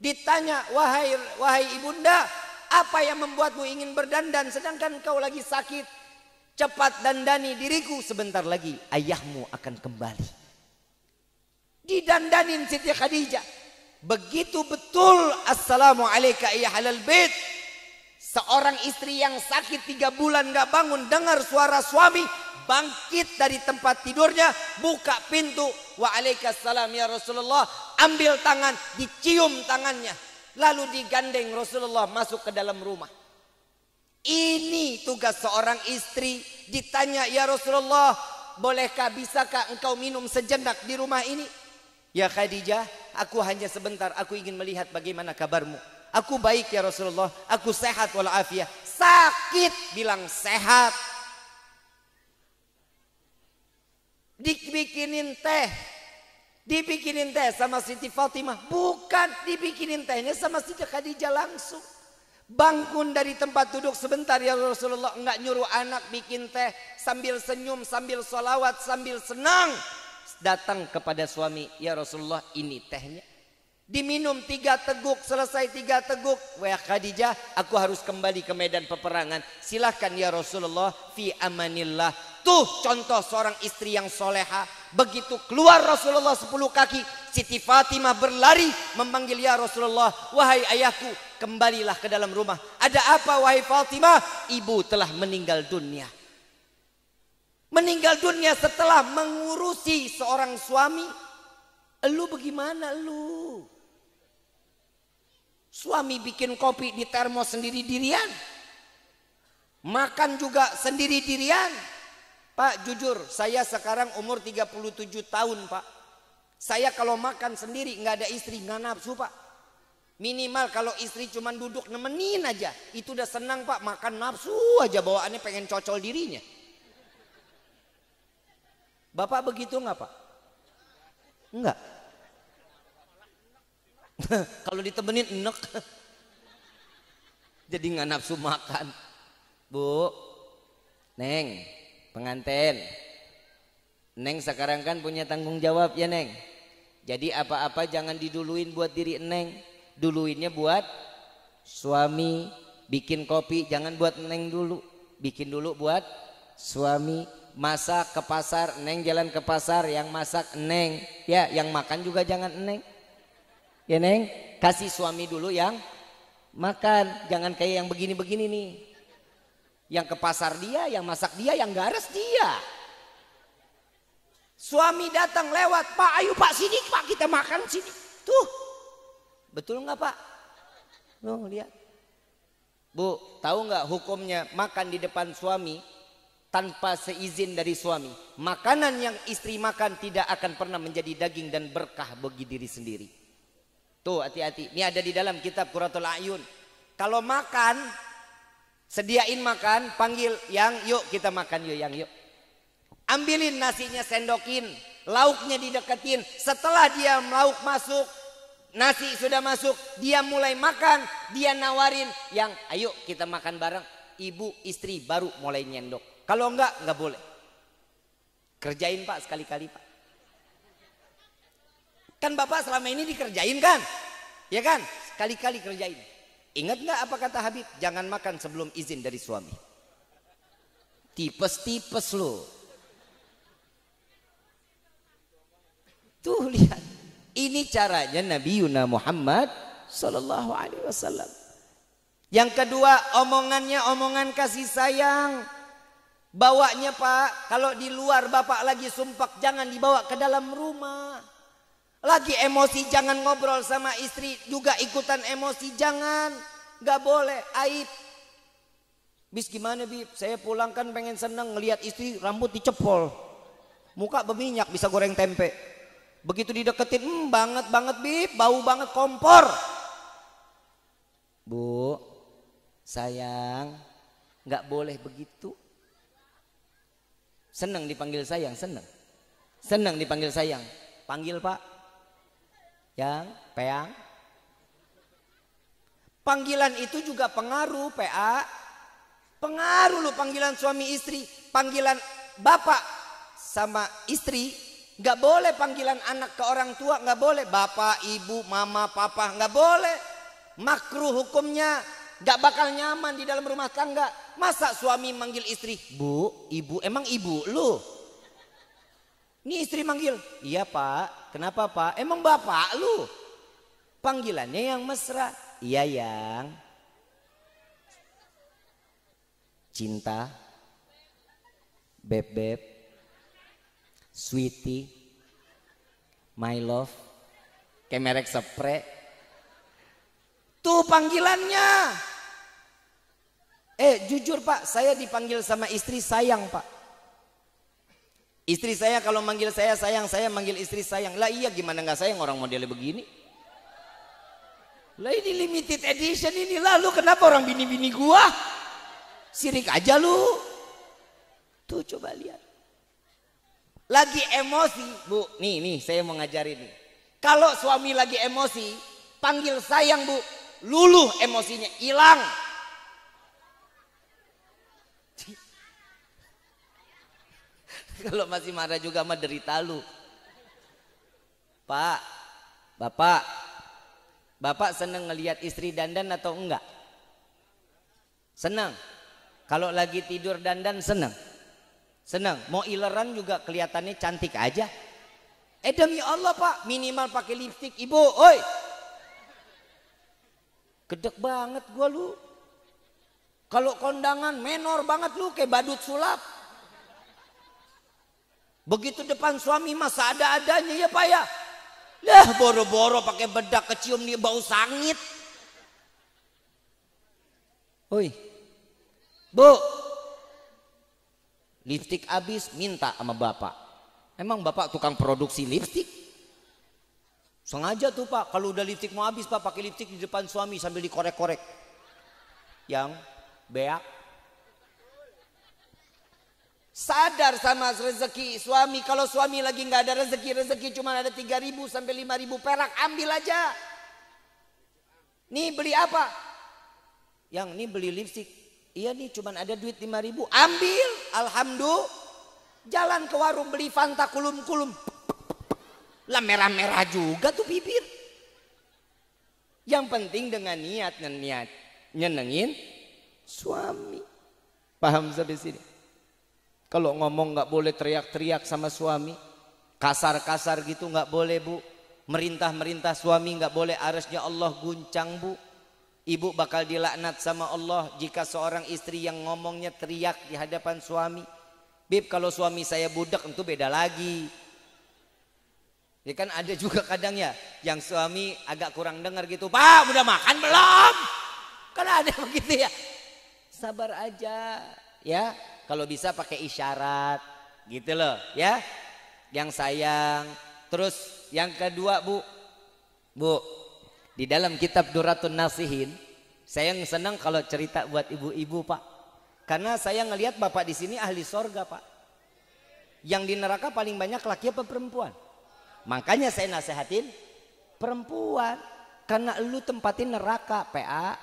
Ditanya, wahai wahai ibunda, apa yang membuatmu ingin berdandan sedangkan kau lagi sakit? Cepat dandani diriku sebentar lagi ayahmu akan kembali. Didandanin Siti Khadijah. Begitu betul Assalamualaikum ya halal bait. Seorang istri yang sakit tiga bulan gak bangun dengar suara suami bangkit dari tempat tidurnya, buka pintu, Waalaikumsalam ya Rasulullah, ambil tangan, dicium tangannya, lalu digandeng Rasulullah masuk ke dalam rumah. Ini tugas seorang istri ditanya ya Rasulullah, bolehkah bisakah engkau minum sejenak di rumah ini? Ya Khadijah, aku hanya sebentar, aku ingin melihat bagaimana kabarmu. Aku baik ya Rasulullah, aku sehat walafiat. Sakit bilang sehat, dibikinin teh. Dibikinin teh sama Siti Fatimah. Bukan dibikinin tehnya sama Siti Khadijah langsung. Bangun dari tempat duduk sebentar ya Rasulullah. Enggak nyuruh anak bikin teh sambil senyum, sambil solawat, sambil senang. Datang kepada suami, ya Rasulullah ini tehnya. Diminum tiga teguk, selesai tiga teguk. Wah Khadijah, aku harus kembali ke medan peperangan. Silahkan ya Rasulullah, fi amanillah. Tuh contoh seorang istri yang soleha. Begitu keluar Rasulullah sepuluh kaki. Siti Fatimah berlari memanggil ya Rasulullah. Wahai ayahku kembalilah ke dalam rumah. Ada apa wahai Fatimah? Ibu telah meninggal dunia. Meninggal dunia setelah mengurusi seorang suami. Lu bagaimana lu? Suami bikin kopi di termos sendiri dirian. Makan juga sendiri dirian. Pak jujur saya sekarang umur 37 tahun pak. Saya kalau makan sendiri nggak ada istri nggak nafsu pak. Minimal kalau istri cuma duduk nemenin aja. Itu udah senang pak makan nafsu aja bawaannya pengen cocol dirinya. Bapak begitu nggak pak? Enggak. kalau ditemenin enek. Jadi nggak nafsu makan. Bu, Neng, penganten Neng sekarang kan punya tanggung jawab ya Neng jadi apa-apa jangan diduluin buat diri Neng duluinnya buat suami bikin kopi jangan buat Neng dulu bikin dulu buat suami masak ke pasar Neng jalan ke pasar yang masak Neng ya yang makan juga jangan Neng ya Neng kasih suami dulu yang makan jangan kayak yang begini-begini nih yang ke pasar dia, yang masak dia, yang garis dia. Suami datang lewat, Pak ayo Pak sini Pak kita makan sini. Tuh, betul nggak Pak? Loh lihat. Bu, tahu nggak hukumnya makan di depan suami tanpa seizin dari suami. Makanan yang istri makan tidak akan pernah menjadi daging dan berkah bagi diri sendiri. Tuh hati-hati. Ini ada di dalam kitab Quratul Ayun. Kalau makan Sediain makan, panggil yang yuk kita makan yuk yang yuk. Ambilin nasinya sendokin, lauknya dideketin. Setelah dia lauk masuk, nasi sudah masuk, dia mulai makan, dia nawarin yang ayo kita makan bareng. Ibu, istri baru mulai nyendok. Kalau enggak, enggak boleh. Kerjain pak sekali-kali pak. Kan bapak selama ini dikerjain kan? Ya kan? Sekali-kali kerjain. Ingat nggak apa kata Habib? Jangan makan sebelum izin dari suami. Tipes-tipes lo. Tuh lihat. Ini caranya Nabi Yuna Muhammad Sallallahu Alaihi Wasallam. Yang kedua omongannya omongan kasih sayang. Bawanya pak, kalau di luar bapak lagi sumpak jangan dibawa ke dalam rumah. Lagi emosi jangan ngobrol sama istri. Juga ikutan emosi jangan. Gak boleh aib. Bis gimana Bib? Saya pulang kan pengen seneng ngeliat istri rambut dicepol. Muka berminyak bisa goreng tempe. Begitu dideketin hmm, banget banget Bib. Bau banget kompor. Bu, sayang gak boleh begitu. Seneng dipanggil sayang, seneng. Seneng dipanggil sayang. Panggil pak, yang peang. Panggilan itu juga pengaruh PA. Pengaruh lo panggilan suami istri, panggilan bapak sama istri. nggak boleh panggilan anak ke orang tua, nggak boleh. Bapak, ibu, mama, papa, nggak boleh. Makruh hukumnya, nggak bakal nyaman di dalam rumah tangga. Masa suami manggil istri, bu, ibu, emang ibu lu? Ini istri manggil, iya pak, kenapa pak? Emang bapak lu? Panggilannya yang mesra, iya yang. Cinta, beb-beb, sweetie, my love, kayak merek spray. Tuh panggilannya. Eh jujur pak, saya dipanggil sama istri sayang pak. Istri saya kalau manggil saya sayang, saya manggil istri sayang. Lah iya gimana nggak sayang orang modelnya begini? Lah ini limited edition ini lah lu kenapa orang bini-bini gua? Sirik aja lu. Tuh coba lihat. Lagi emosi, Bu. Nih, nih saya mau ngajarin nih. Kalau suami lagi emosi, panggil sayang, Bu. Luluh emosinya, hilang. Kalau masih marah juga mah derita lu. Pak, Bapak, Bapak seneng ngelihat istri dandan atau enggak? Seneng. Kalau lagi tidur dandan seneng, seneng. Mau ileran juga kelihatannya cantik aja. Eh demi Allah pak, minimal pakai lipstick ibu, oi. Gedek banget gua lu. Kalau kondangan menor banget lu kayak badut sulap. Begitu depan suami masa ada-adanya ya Pak ya. Lah boro-boro pakai bedak kecium nih bau sangit. Oi. Bu. Lipstik habis minta sama Bapak. Emang Bapak tukang produksi lipstik? Sengaja tuh Pak, kalau udah lipstik mau habis Pak pakai lipstik di depan suami sambil dikorek-korek. Yang beak Sadar sama rezeki suami. Kalau suami lagi nggak ada rezeki, rezeki cuma ada 3.000 sampai 5.000 perak, ambil aja. Nih beli apa? Yang ini beli lipstick. Iya nih cuma ada duit 5.000, ambil. Alhamdulillah. Jalan ke warung beli Fanta kulum-kulum. Lah merah-merah juga tuh bibir. Yang penting dengan niat, niat nyenengin suami. Paham sampai sini? Kalau ngomong nggak boleh teriak-teriak sama suami, kasar-kasar gitu nggak boleh bu. Merintah-merintah suami nggak boleh arusnya Allah guncang bu. Ibu bakal dilaknat sama Allah jika seorang istri yang ngomongnya teriak di hadapan suami. Bib kalau suami saya budak itu beda lagi. Ya kan ada juga kadang ya yang suami agak kurang dengar gitu. Pak udah makan belum? Kan ada begitu ya. Sabar aja ya. Kalau bisa pakai isyarat gitu loh ya. Yang sayang. Terus yang kedua Bu. Bu, di dalam kitab Duratun Nasihin saya yang senang kalau cerita buat ibu-ibu Pak. Karena saya ngelihat Bapak di sini ahli sorga Pak. Yang di neraka paling banyak laki apa perempuan? Makanya saya nasehatin perempuan karena lu tempatin neraka PA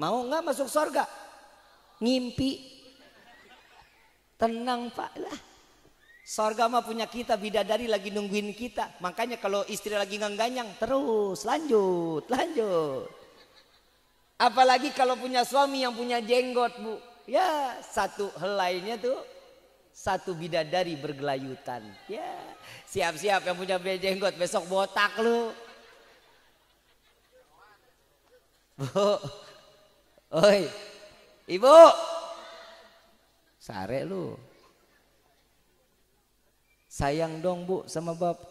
mau nggak masuk sorga? ngimpi tenang pak lah sorga mah punya kita bidadari lagi nungguin kita makanya kalau istri lagi ngangganyang terus lanjut lanjut apalagi kalau punya suami yang punya jenggot bu ya satu helainya tuh satu bidadari bergelayutan ya siap-siap yang punya jenggot besok botak lu bu oi Ibu. Sare lu. Sayang dong bu sama bapak.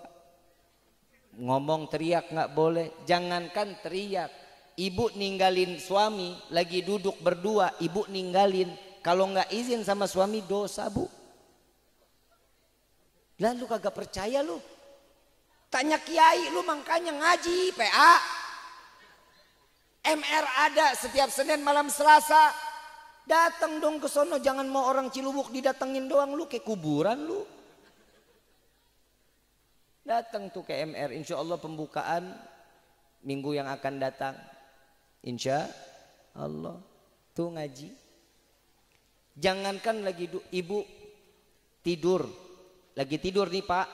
Ngomong teriak gak boleh. Jangankan teriak. Ibu ninggalin suami lagi duduk berdua. Ibu ninggalin. Kalau gak izin sama suami dosa bu. Lalu kagak percaya lu. Tanya kiai lu makanya ngaji PA. MR ada setiap Senin malam Selasa. Datang dong ke sono jangan mau orang Cilubuk didatengin doang lu kayak kuburan lu. Datang tuh ke MR insya Allah pembukaan minggu yang akan datang. Insya Allah tuh ngaji. Jangankan lagi ibu tidur. Lagi tidur nih pak.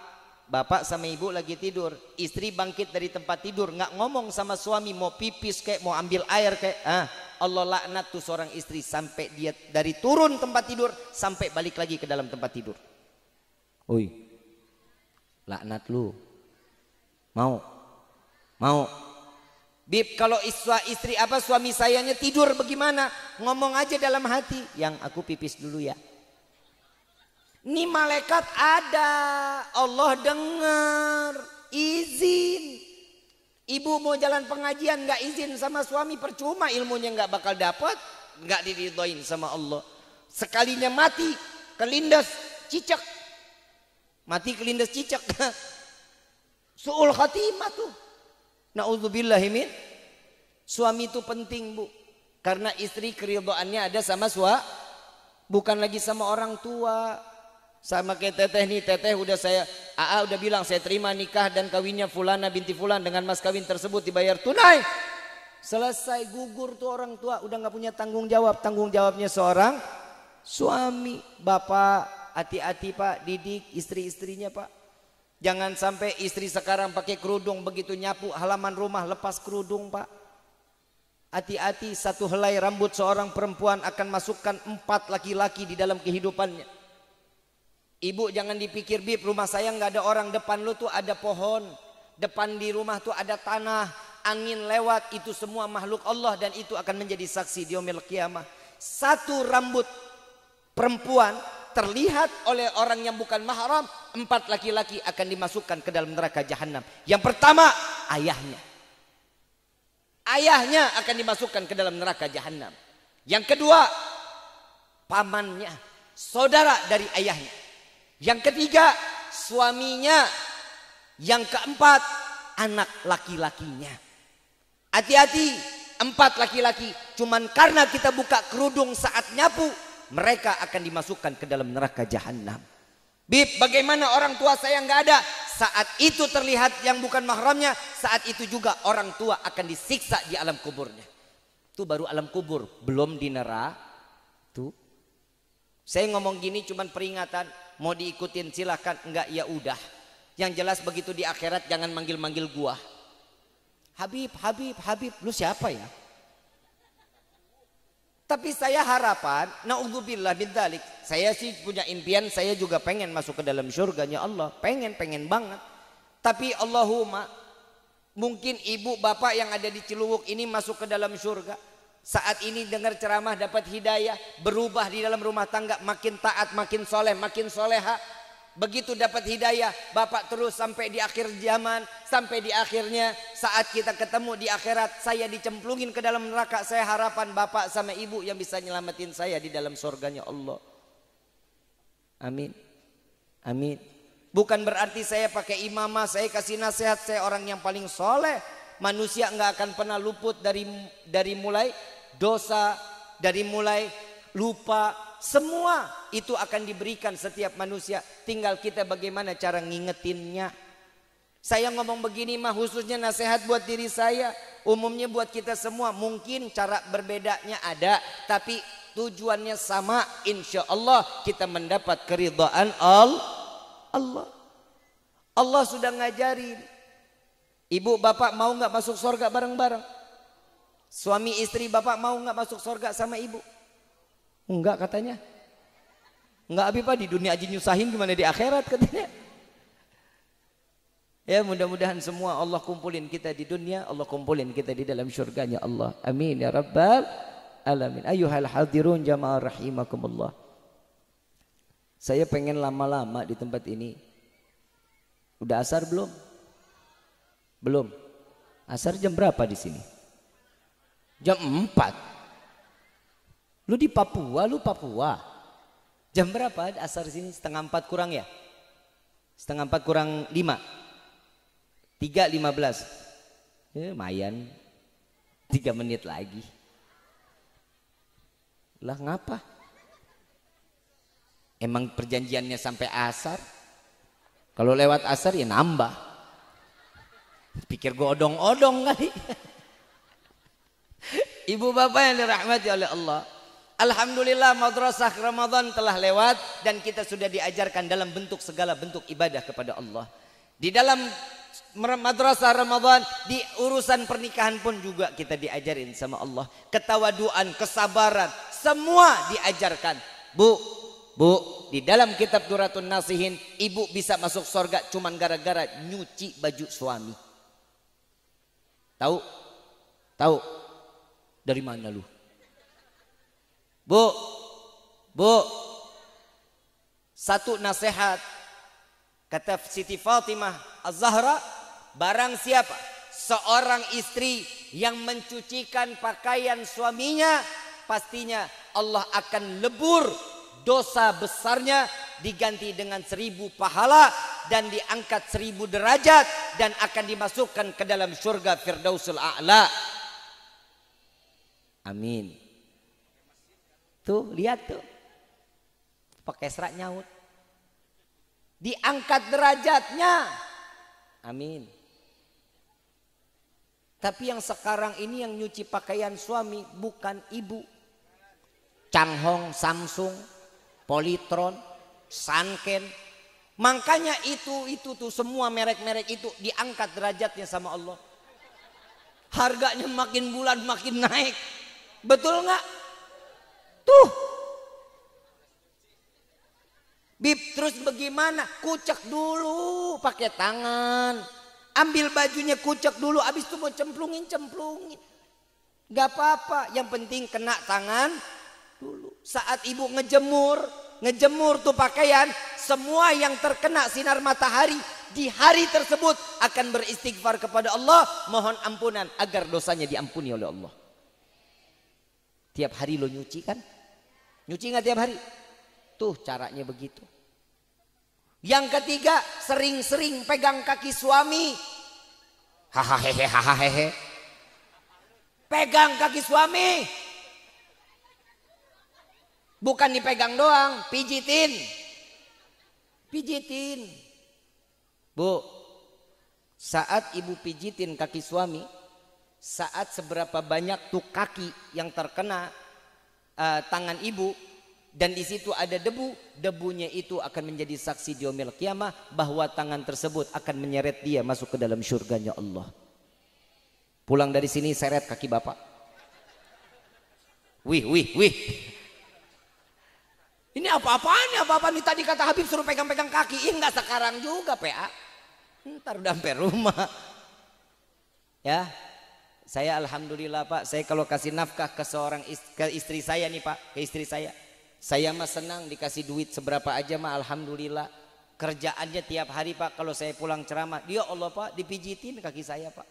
Bapak sama ibu lagi tidur. Istri bangkit dari tempat tidur. nggak ngomong sama suami mau pipis kayak mau ambil air kayak. Ah, Allah laknat tuh seorang istri sampai dia dari turun tempat tidur sampai balik lagi ke dalam tempat tidur. Oi. Laknat lu. Mau? Mau? Bib, kalau istri istri apa suami sayanya tidur bagaimana? Ngomong aja dalam hati. Yang aku pipis dulu ya. Ini malaikat ada. Allah dengar. Izin. Ibu mau jalan pengajian nggak izin sama suami percuma ilmunya nggak bakal dapat, nggak diridoin sama Allah. Sekalinya mati, kelindas, cicak. Mati kelindas cicak. Su'ul khatimah tuh. Na'udzubillahimin. Suami itu penting bu. Karena istri keridoannya ada sama sua. Bukan lagi sama orang tua sama kayak teteh nih teteh udah saya AA udah bilang saya terima nikah dan kawinnya fulana binti fulan dengan mas kawin tersebut dibayar tunai selesai gugur tuh orang tua udah nggak punya tanggung jawab tanggung jawabnya seorang suami bapak hati-hati pak didik istri-istrinya pak jangan sampai istri sekarang pakai kerudung begitu nyapu halaman rumah lepas kerudung pak hati-hati satu helai rambut seorang perempuan akan masukkan empat laki-laki di dalam kehidupannya Ibu jangan dipikir bib rumah saya nggak ada orang depan lu tuh ada pohon. Depan di rumah tuh ada tanah, angin lewat itu semua makhluk Allah dan itu akan menjadi saksi di yaumil kiamah Satu rambut perempuan terlihat oleh orang yang bukan mahram, empat laki-laki akan dimasukkan ke dalam neraka jahanam. Yang pertama, ayahnya. Ayahnya akan dimasukkan ke dalam neraka jahanam. Yang kedua, pamannya, saudara dari ayahnya. Yang ketiga, suaminya. Yang keempat, anak laki-lakinya. Hati-hati, empat laki-laki. Cuman karena kita buka kerudung saat nyapu, mereka akan dimasukkan ke dalam neraka jahanam. Bib, bagaimana orang tua saya nggak ada? Saat itu terlihat yang bukan mahramnya, saat itu juga orang tua akan disiksa di alam kuburnya. Itu baru alam kubur, belum di neraka. Tuh. Saya ngomong gini cuman peringatan, mau diikutin silahkan enggak ya udah yang jelas begitu di akhirat jangan manggil-manggil gua Habib Habib Habib lu siapa ya tapi saya harapan naudzubillah bin dalik saya sih punya impian saya juga pengen masuk ke dalam surganya Allah pengen pengen banget tapi Allahumma mungkin ibu bapak yang ada di Ciluwuk ini masuk ke dalam surga saat ini dengar ceramah dapat hidayah, berubah di dalam rumah tangga, makin taat, makin soleh, makin soleha. Begitu dapat hidayah, Bapak terus sampai di akhir zaman, sampai di akhirnya saat kita ketemu di akhirat, saya dicemplungin ke dalam neraka. Saya harapan Bapak sama Ibu yang bisa nyelamatin saya di dalam surganya Allah. Amin. Amin. Bukan berarti saya pakai imamah, saya kasih nasihat, saya orang yang paling soleh. Manusia nggak akan pernah luput dari dari mulai dosa, dari mulai lupa, semua itu akan diberikan setiap manusia. Tinggal kita bagaimana cara ngingetinnya. Saya ngomong begini mah khususnya nasihat buat diri saya. Umumnya buat kita semua mungkin cara berbedanya ada. Tapi tujuannya sama. Insya Allah kita mendapat keridhaan Allah. Allah. sudah ngajarin. Ibu bapak mau nggak masuk surga bareng-bareng? Suami istri bapak mau nggak masuk surga sama ibu? Enggak katanya. Enggak apa di dunia aja nyusahin gimana di akhirat katanya. Ya mudah-mudahan semua Allah kumpulin kita di dunia, Allah kumpulin kita di dalam syurganya Allah. Amin ya rabbal alamin. Ayuhal hadirun jamaah rahimakumullah. Saya pengen lama-lama di tempat ini. Udah asar belum? Belum. Asar jam berapa di sini? Jam 4. Lu di Papua, lu Papua. Jam berapa asar sini? Setengah 4 kurang ya? Setengah 4 kurang 5. 3.15. Ya, lumayan. 3 menit lagi. Lah ngapa? Emang perjanjiannya sampai asar? Kalau lewat asar ya nambah. Pikir godong odong-odong kali. Ibu bapak yang dirahmati oleh Allah. Alhamdulillah madrasah Ramadan telah lewat dan kita sudah diajarkan dalam bentuk segala bentuk ibadah kepada Allah. Di dalam madrasah Ramadan di urusan pernikahan pun juga kita diajarin sama Allah. Ketawaduan, kesabaran, semua diajarkan. Bu, bu, di dalam kitab Duratun Nasihin, ibu bisa masuk surga cuman gara-gara nyuci baju suami. Tahu? Tahu? Dari mana lu? Bu, bu, satu nasihat. Kata Siti Fatimah Az-Zahra, barang siapa? Seorang istri yang mencucikan pakaian suaminya, pastinya Allah akan lebur dosa besarnya diganti dengan seribu pahala dan diangkat seribu derajat dan akan dimasukkan ke dalam surga Firdausul A'la. Amin. Tuh, lihat tuh. Pakai serat nyaut. Diangkat derajatnya. Amin. Tapi yang sekarang ini yang nyuci pakaian suami bukan ibu. Changhong, Samsung, Politron, Sanken. Makanya itu itu tuh semua merek-merek itu diangkat derajatnya sama Allah. Harganya makin bulan makin naik. Betul nggak? Tuh. Bib, terus bagaimana? Kucek dulu pakai tangan. Ambil bajunya kucek dulu, abis itu mau cemplungin, cemplungin. Gak apa-apa, yang penting kena tangan dulu. Saat ibu ngejemur, ngejemur tuh pakaian, semua yang terkena sinar matahari di hari tersebut akan beristighfar kepada Allah, mohon ampunan agar dosanya diampuni oleh Allah. Tiap hari lo nyuci kan? Nyuci nggak tiap hari? Tuh caranya begitu. Yang ketiga, sering-sering pegang kaki suami. Hahaha, hahaha. Pegang kaki suami. Bukan dipegang doang, pijitin. Pijitin. Bu, saat ibu pijitin kaki suami, saat seberapa banyak tuh kaki yang terkena uh, tangan ibu dan di situ ada debu, debunya itu akan menjadi saksi di yaumil kiamah bahwa tangan tersebut akan menyeret dia masuk ke dalam surganya Allah. Pulang dari sini seret kaki Bapak. Wih, wih, wih. Ini apa-apaan ya Bapak? Ini tadi kata Habib suruh pegang-pegang kaki. Ini enggak sekarang juga PA. Ntar udah sampai rumah. Ya, saya alhamdulillah Pak, saya kalau kasih nafkah ke seorang istri, ke istri saya nih Pak, ke istri saya. Saya mah senang dikasih duit seberapa aja mah alhamdulillah. Kerjaannya tiap hari Pak, kalau saya pulang ceramah, dia ya Allah Pak dipijitin kaki saya Pak.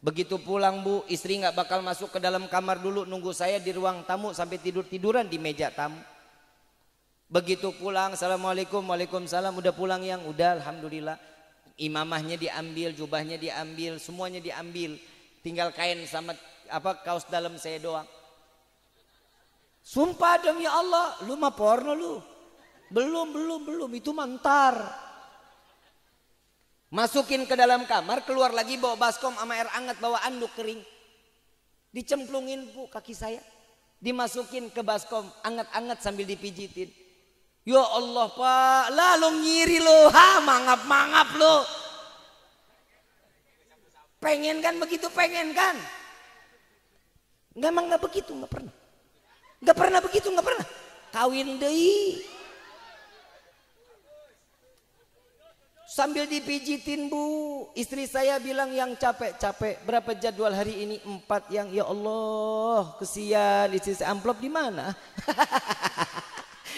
Begitu pulang Bu, istri nggak bakal masuk ke dalam kamar dulu nunggu saya di ruang tamu sampai tidur-tiduran di meja tamu. Begitu pulang, Assalamualaikum, Waalaikumsalam, udah pulang yang, udah Alhamdulillah. Imamahnya diambil, jubahnya diambil, semuanya diambil tinggal kain sama apa kaos dalam saya doang. Sumpah demi Allah, lu mah porno lu. Belum, belum, belum, itu mantar. Masukin ke dalam kamar, keluar lagi bawa baskom sama air angkat bawa anduk kering. Dicemplungin bu kaki saya. Dimasukin ke baskom, anget-anget sambil dipijitin. Ya Allah pak, lalu ngiri lo, ha mangap-mangap lo. Pengen kan begitu pengen kan? Nggak emang nggak begitu nggak pernah. Nggak pernah begitu nggak pernah. Kawin deh Sambil dipijitin bu, istri saya bilang yang capek-capek. Berapa jadwal hari ini? Empat yang ya Allah kesian istri saya amplop di mana?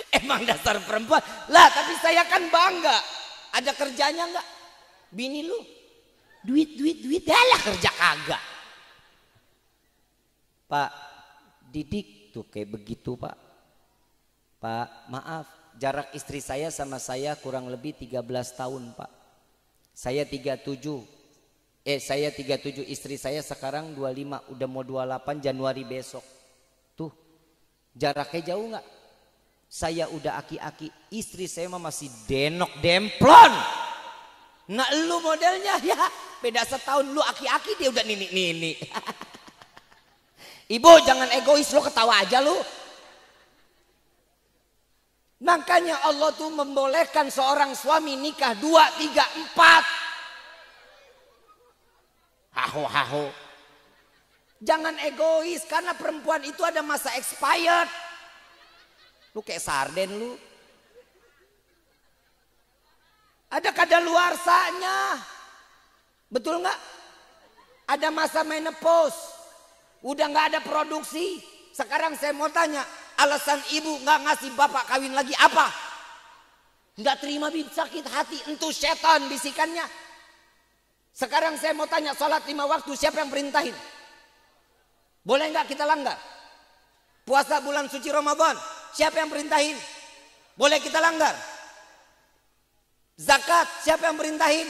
Emang dasar perempuan. Lah tapi saya kan bangga. Ada kerjanya nggak? Bini lu Duit, duit, duit, dalah kerja kagak. Pak, didik tuh kayak begitu pak. Pak, maaf, jarak istri saya sama saya kurang lebih 13 tahun pak. Saya 37, Eh saya 37 istri saya sekarang 25 udah mau 28 Januari besok. Tuh jaraknya jauh nggak? Saya udah aki-aki, istri saya mah masih denok demplon. nggak lu modelnya ya. Beda setahun lu aki-aki dia udah nini-nini. Ibu jangan egois lu ketawa aja lu. Makanya Allah tuh membolehkan seorang suami nikah dua, tiga, empat. Haho haho. Jangan egois karena perempuan itu ada masa expired. Lu kayak sarden lu. Ada kadaluarsanya. luarsanya. Betul nggak? Ada masa menopause, udah nggak ada produksi. Sekarang saya mau tanya, alasan ibu nggak ngasih bapak kawin lagi apa? Nggak terima bib sakit hati, entu setan bisikannya. Sekarang saya mau tanya sholat lima waktu siapa yang perintahin? Boleh nggak kita langgar? Puasa bulan suci Ramadan siapa yang perintahin? Boleh kita langgar? Zakat siapa yang perintahin?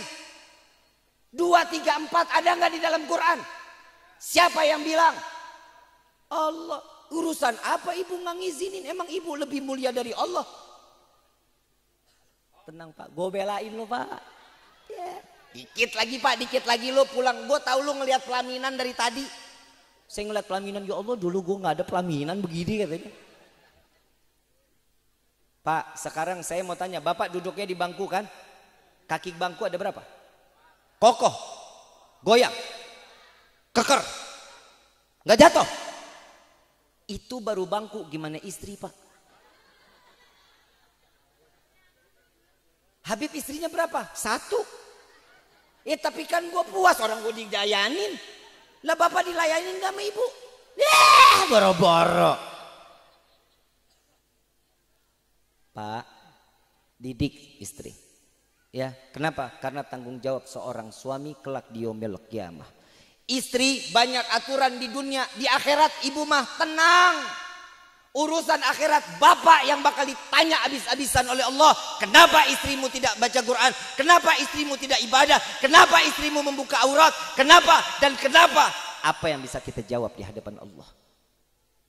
Dua, tiga, empat ada nggak di dalam Quran? Siapa yang bilang? Allah. Urusan apa ibu nggak Emang ibu lebih mulia dari Allah? Tenang pak, gue belain lo pak. Yeah. Dikit lagi pak, dikit lagi lo pulang. Gue tahu lo ngelihat pelaminan dari tadi. Saya ngeliat pelaminan, ya Allah dulu gue nggak ada pelaminan begini katanya. Pak, sekarang saya mau tanya, Bapak duduknya di bangku kan? Kaki bangku ada berapa? kokoh, goyang, keker, nggak jatuh. Itu baru bangku, gimana istri pak? Habib istrinya berapa? Satu. Eh tapi kan gue puas orang gue dijayanin. Lah bapak dilayanin nggak sama ibu? Yeah, boro-boro. Pak, didik istri. Ya, kenapa? Karena tanggung jawab seorang suami kelak di yaumil Istri banyak aturan di dunia, di akhirat ibu mah tenang. Urusan akhirat bapak yang bakal ditanya habis-habisan oleh Allah. Kenapa istrimu tidak baca Quran? Kenapa istrimu tidak ibadah? Kenapa istrimu membuka aurat? Kenapa dan kenapa? Apa yang bisa kita jawab di hadapan Allah?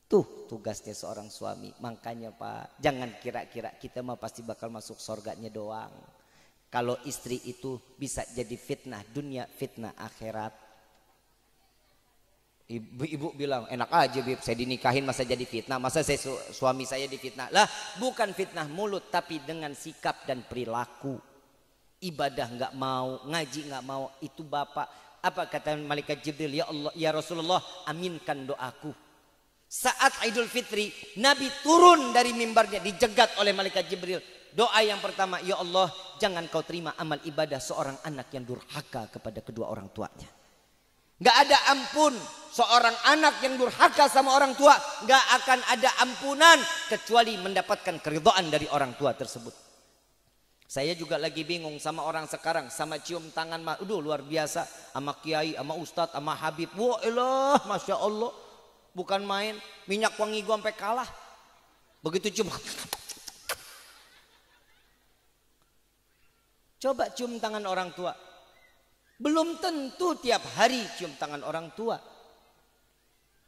Tuh tugasnya seorang suami. Makanya Pak, jangan kira-kira kita mah pasti bakal masuk surganya doang kalau istri itu bisa jadi fitnah dunia, fitnah akhirat. Ibu-ibu bilang, enak aja Bib, saya dinikahin masa jadi fitnah, masa saya su suami saya difitnah. Lah, bukan fitnah mulut, tapi dengan sikap dan perilaku. Ibadah nggak mau, ngaji nggak mau, itu bapak. Apa kata malaikat Jibril, ya Allah, ya Rasulullah, aminkan doaku. Saat Idul Fitri, Nabi turun dari mimbarnya, dijegat oleh malaikat Jibril. Doa yang pertama, ya Allah, jangan kau terima amal ibadah seorang anak yang durhaka kepada kedua orang tuanya. Gak ada ampun seorang anak yang durhaka sama orang tua. Gak akan ada ampunan kecuali mendapatkan keridoan dari orang tua tersebut. Saya juga lagi bingung sama orang sekarang. Sama cium tangan. Aduh luar biasa. Sama kiai, sama ustadz, sama habib. Wah elah, Masya Allah. Bukan main. Minyak wangi gue sampai kalah. Begitu cium. Coba cium tangan orang tua. Belum tentu tiap hari cium tangan orang tua.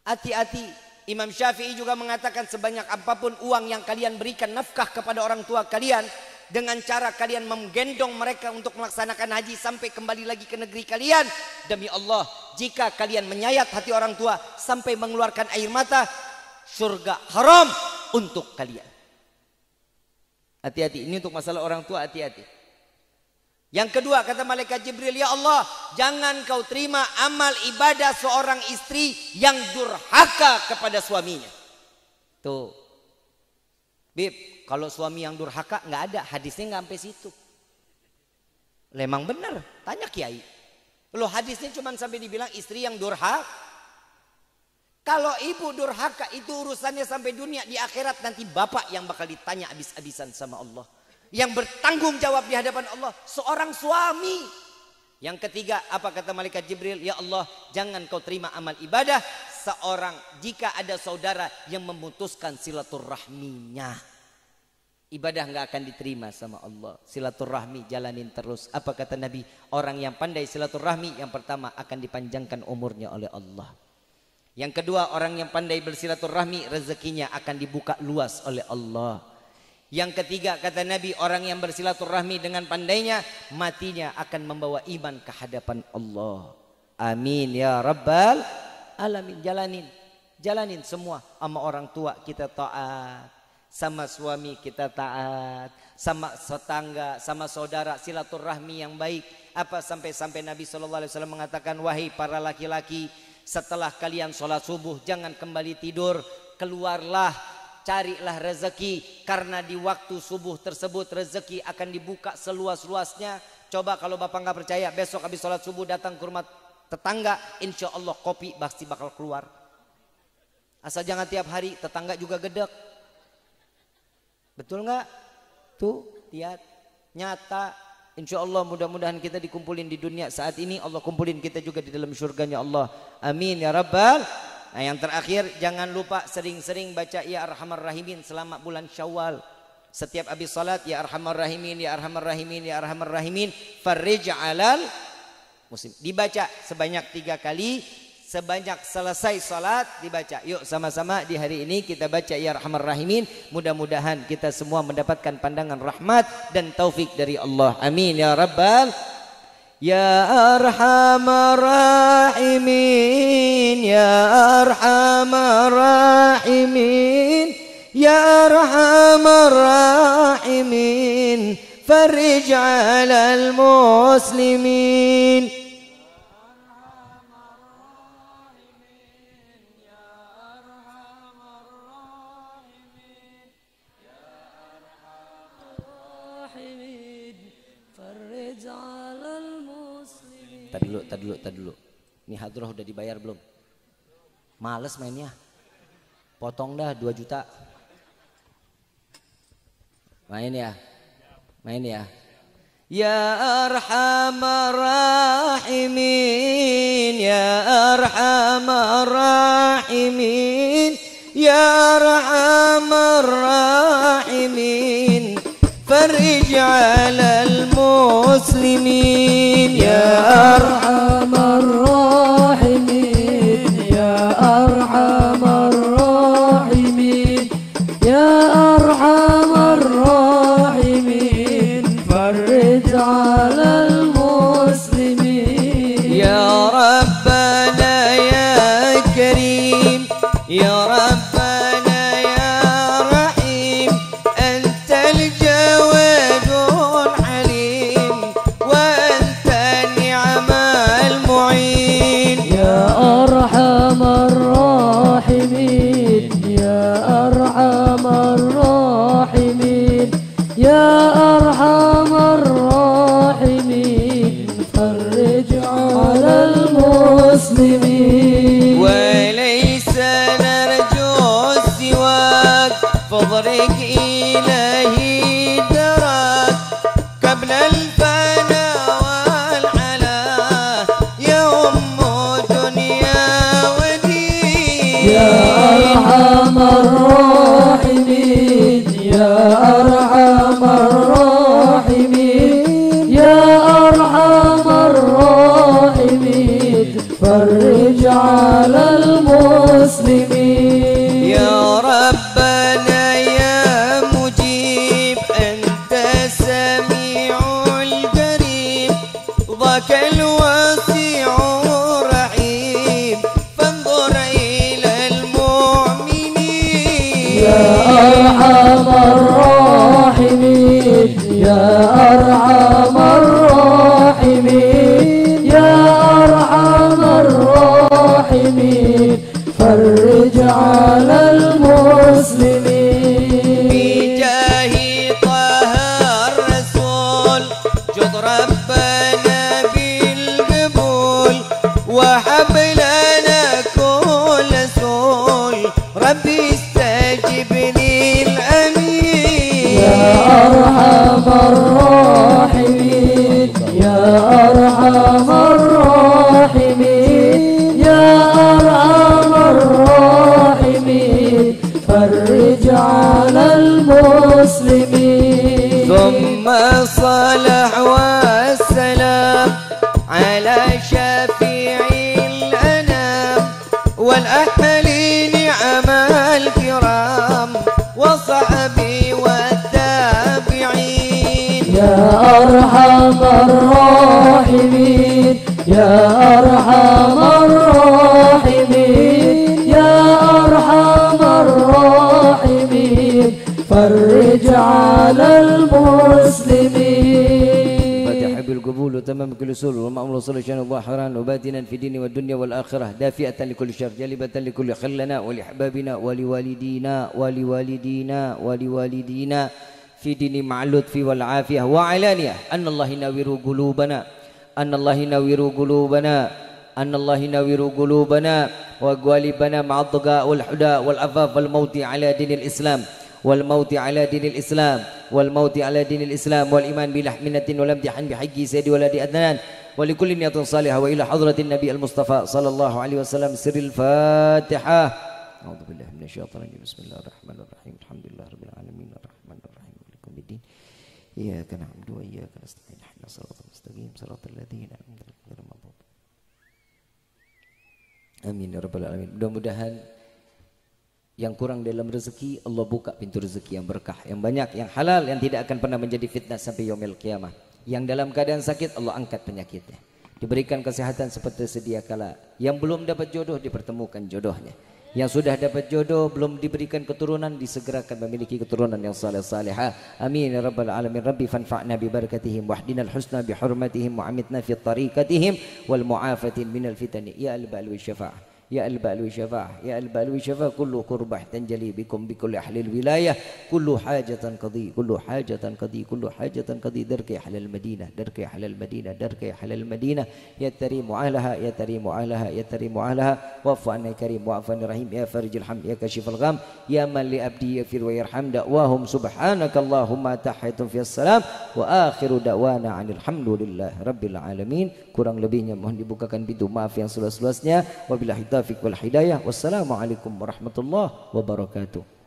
Hati-hati, Imam Syafi'i juga mengatakan sebanyak apapun uang yang kalian berikan nafkah kepada orang tua kalian dengan cara kalian menggendong mereka untuk melaksanakan haji sampai kembali lagi ke negeri kalian demi Allah jika kalian menyayat hati orang tua sampai mengeluarkan air mata surga haram untuk kalian hati-hati ini untuk masalah orang tua hati-hati yang kedua kata malaikat Jibril, "Ya Allah, jangan kau terima amal ibadah seorang istri yang durhaka kepada suaminya." Tuh. Bib, kalau suami yang durhaka nggak ada, hadisnya nggak sampai situ. Lemang benar, tanya kiai. Loh hadisnya cuma sampai dibilang istri yang durhaka. Kalau ibu durhaka itu urusannya sampai dunia, di akhirat nanti bapak yang bakal ditanya habis-habisan sama Allah yang bertanggung jawab di hadapan Allah, seorang suami. Yang ketiga, apa kata malaikat Jibril? Ya Allah, jangan kau terima amal ibadah seorang jika ada saudara yang memutuskan silaturahminya. Ibadah nggak akan diterima sama Allah. Silaturahmi jalanin terus. Apa kata Nabi? Orang yang pandai silaturahmi yang pertama akan dipanjangkan umurnya oleh Allah. Yang kedua, orang yang pandai bersilaturahmi rezekinya akan dibuka luas oleh Allah. Yang ketiga kata Nabi orang yang bersilaturahmi dengan pandainya matinya akan membawa iman ke hadapan Allah. Amin ya rabbal alamin. Jalanin. Jalanin semua sama orang tua kita taat, sama suami kita taat, sama tetangga, sama saudara silaturahmi yang baik. Apa sampai-sampai Nabi Shallallahu alaihi wasallam mengatakan wahai para laki-laki setelah kalian sholat subuh jangan kembali tidur keluarlah carilah rezeki karena di waktu subuh tersebut rezeki akan dibuka seluas-luasnya. Coba kalau Bapak nggak percaya besok habis sholat subuh datang ke rumah tetangga, insya Allah kopi pasti bakal keluar. Asal jangan tiap hari tetangga juga gedek. Betul nggak? Tuh lihat nyata Insya Allah mudah-mudahan kita dikumpulin di dunia saat ini Allah kumpulin kita juga di dalam syurganya Allah Amin ya Rabbal Nah yang terakhir jangan lupa sering-sering baca Ya Arhamar Rahimin selama bulan Syawal. Setiap habis salat Ya Arhamar Rahimin, Ya Arhamar Rahimin, Ya Arhamar Rahimin. Farrij alal muslim. Dibaca sebanyak tiga kali. Sebanyak selesai salat dibaca. Yuk sama-sama di hari ini kita baca Ya Arhamar Rahimin. Mudah-mudahan kita semua mendapatkan pandangan rahmat dan taufik dari Allah. Amin ya Rabbal يا أرحم الراحمين يا أرحم الراحمين يا أرحم الراحمين فرج على المسلمين tar dulu, tar dulu. Ini hadroh udah dibayar belum? Males mainnya. Potong dah 2 juta. Main ya. Main ya. Ya arhamar rahimin ya arhamar rahimin ya arhamar rahimin فرج على المسلمين يا أرحم الراحمين يا أرحم أرحم الراحمين يا أرحم الراحمين يا أرحم الراحمين فرج على المسلمين فتح وتمام كل سر أمر صلى شان ظاهرا وباتنا في الدين والدنيا والآخرة دافئة لكل شر جالبة لكل خلنا ولأحبابنا ولوالدينا ولوالدينا ولوالدينا, ولوالدينا في ديني مع اللطف والعافية وعلانية أن الله ينور قلوبنا أن الله ينور قلوبنا أن الله ينور قلوبنا وقالبنا مع الضقاء والحداء والعفاف والموت على دين الإسلام والموت على دين الإسلام والموت على دين الإسلام والإيمان بلحمنة ولمدحن بحق سيدي ولدي أدنان ولكل نية صالحة وإلى حضرة النبي المصطفى صلى الله عليه وسلم سر الفاتحة أعوذ بالله من الشيطان الرجيم بسم الله الرحمن الرحيم الحمد لله رب العالمين إياك نعبد وإياك نستعين اهدنا الصراط المستقيم صراط الذين أنعمت عليهم غير Amin ya rabbal alamin. Mudah-mudahan yang kurang dalam rezeki Allah buka pintu rezeki yang berkah, yang banyak, yang halal yang tidak akan pernah menjadi fitnah sampai yaumil Kiamah. Yang dalam keadaan sakit Allah angkat penyakitnya. Diberikan kesehatan seperti sedia kala. Yang belum dapat jodoh dipertemukan jodohnya. yang sudah dapat jodoh belum diberikan keturunan disegerakan memiliki keturunan yang saleh salihah amin ya rabbal alamin rabbi fanfa'na bi barakatihim wahdinal husna bi hurmatihim wa amitna fi tariqatihim wal muafatin minal fitani ya albal wal syafa'ah يا البالوي شفاه يا البالوي شفاه كل قرب تنجلي بكم بكل أحل الولاية كل حاجة قضي كل حاجة قضي كل حاجة قضي درك أحل المدينة درك أحل المدينة درك أحل المدينة يا تريم أهلها يا تريم أهلها يا تريم أهلها واعف عنا كريم واعف عنا رحيم يا فرج الحم يا كشف الغم يا من لأبدي يغفر ويرحم دعواهم سبحانك اللهم تحية في السلام وآخر دعوانا عن الحمد لله رب العالمين كرم lebihnya mohon dibukakan pintu maaf yang seluas-luasnya wabillahi taufiq taufiq wal hidayah. Wassalamualaikum warahmatullahi wabarakatuh.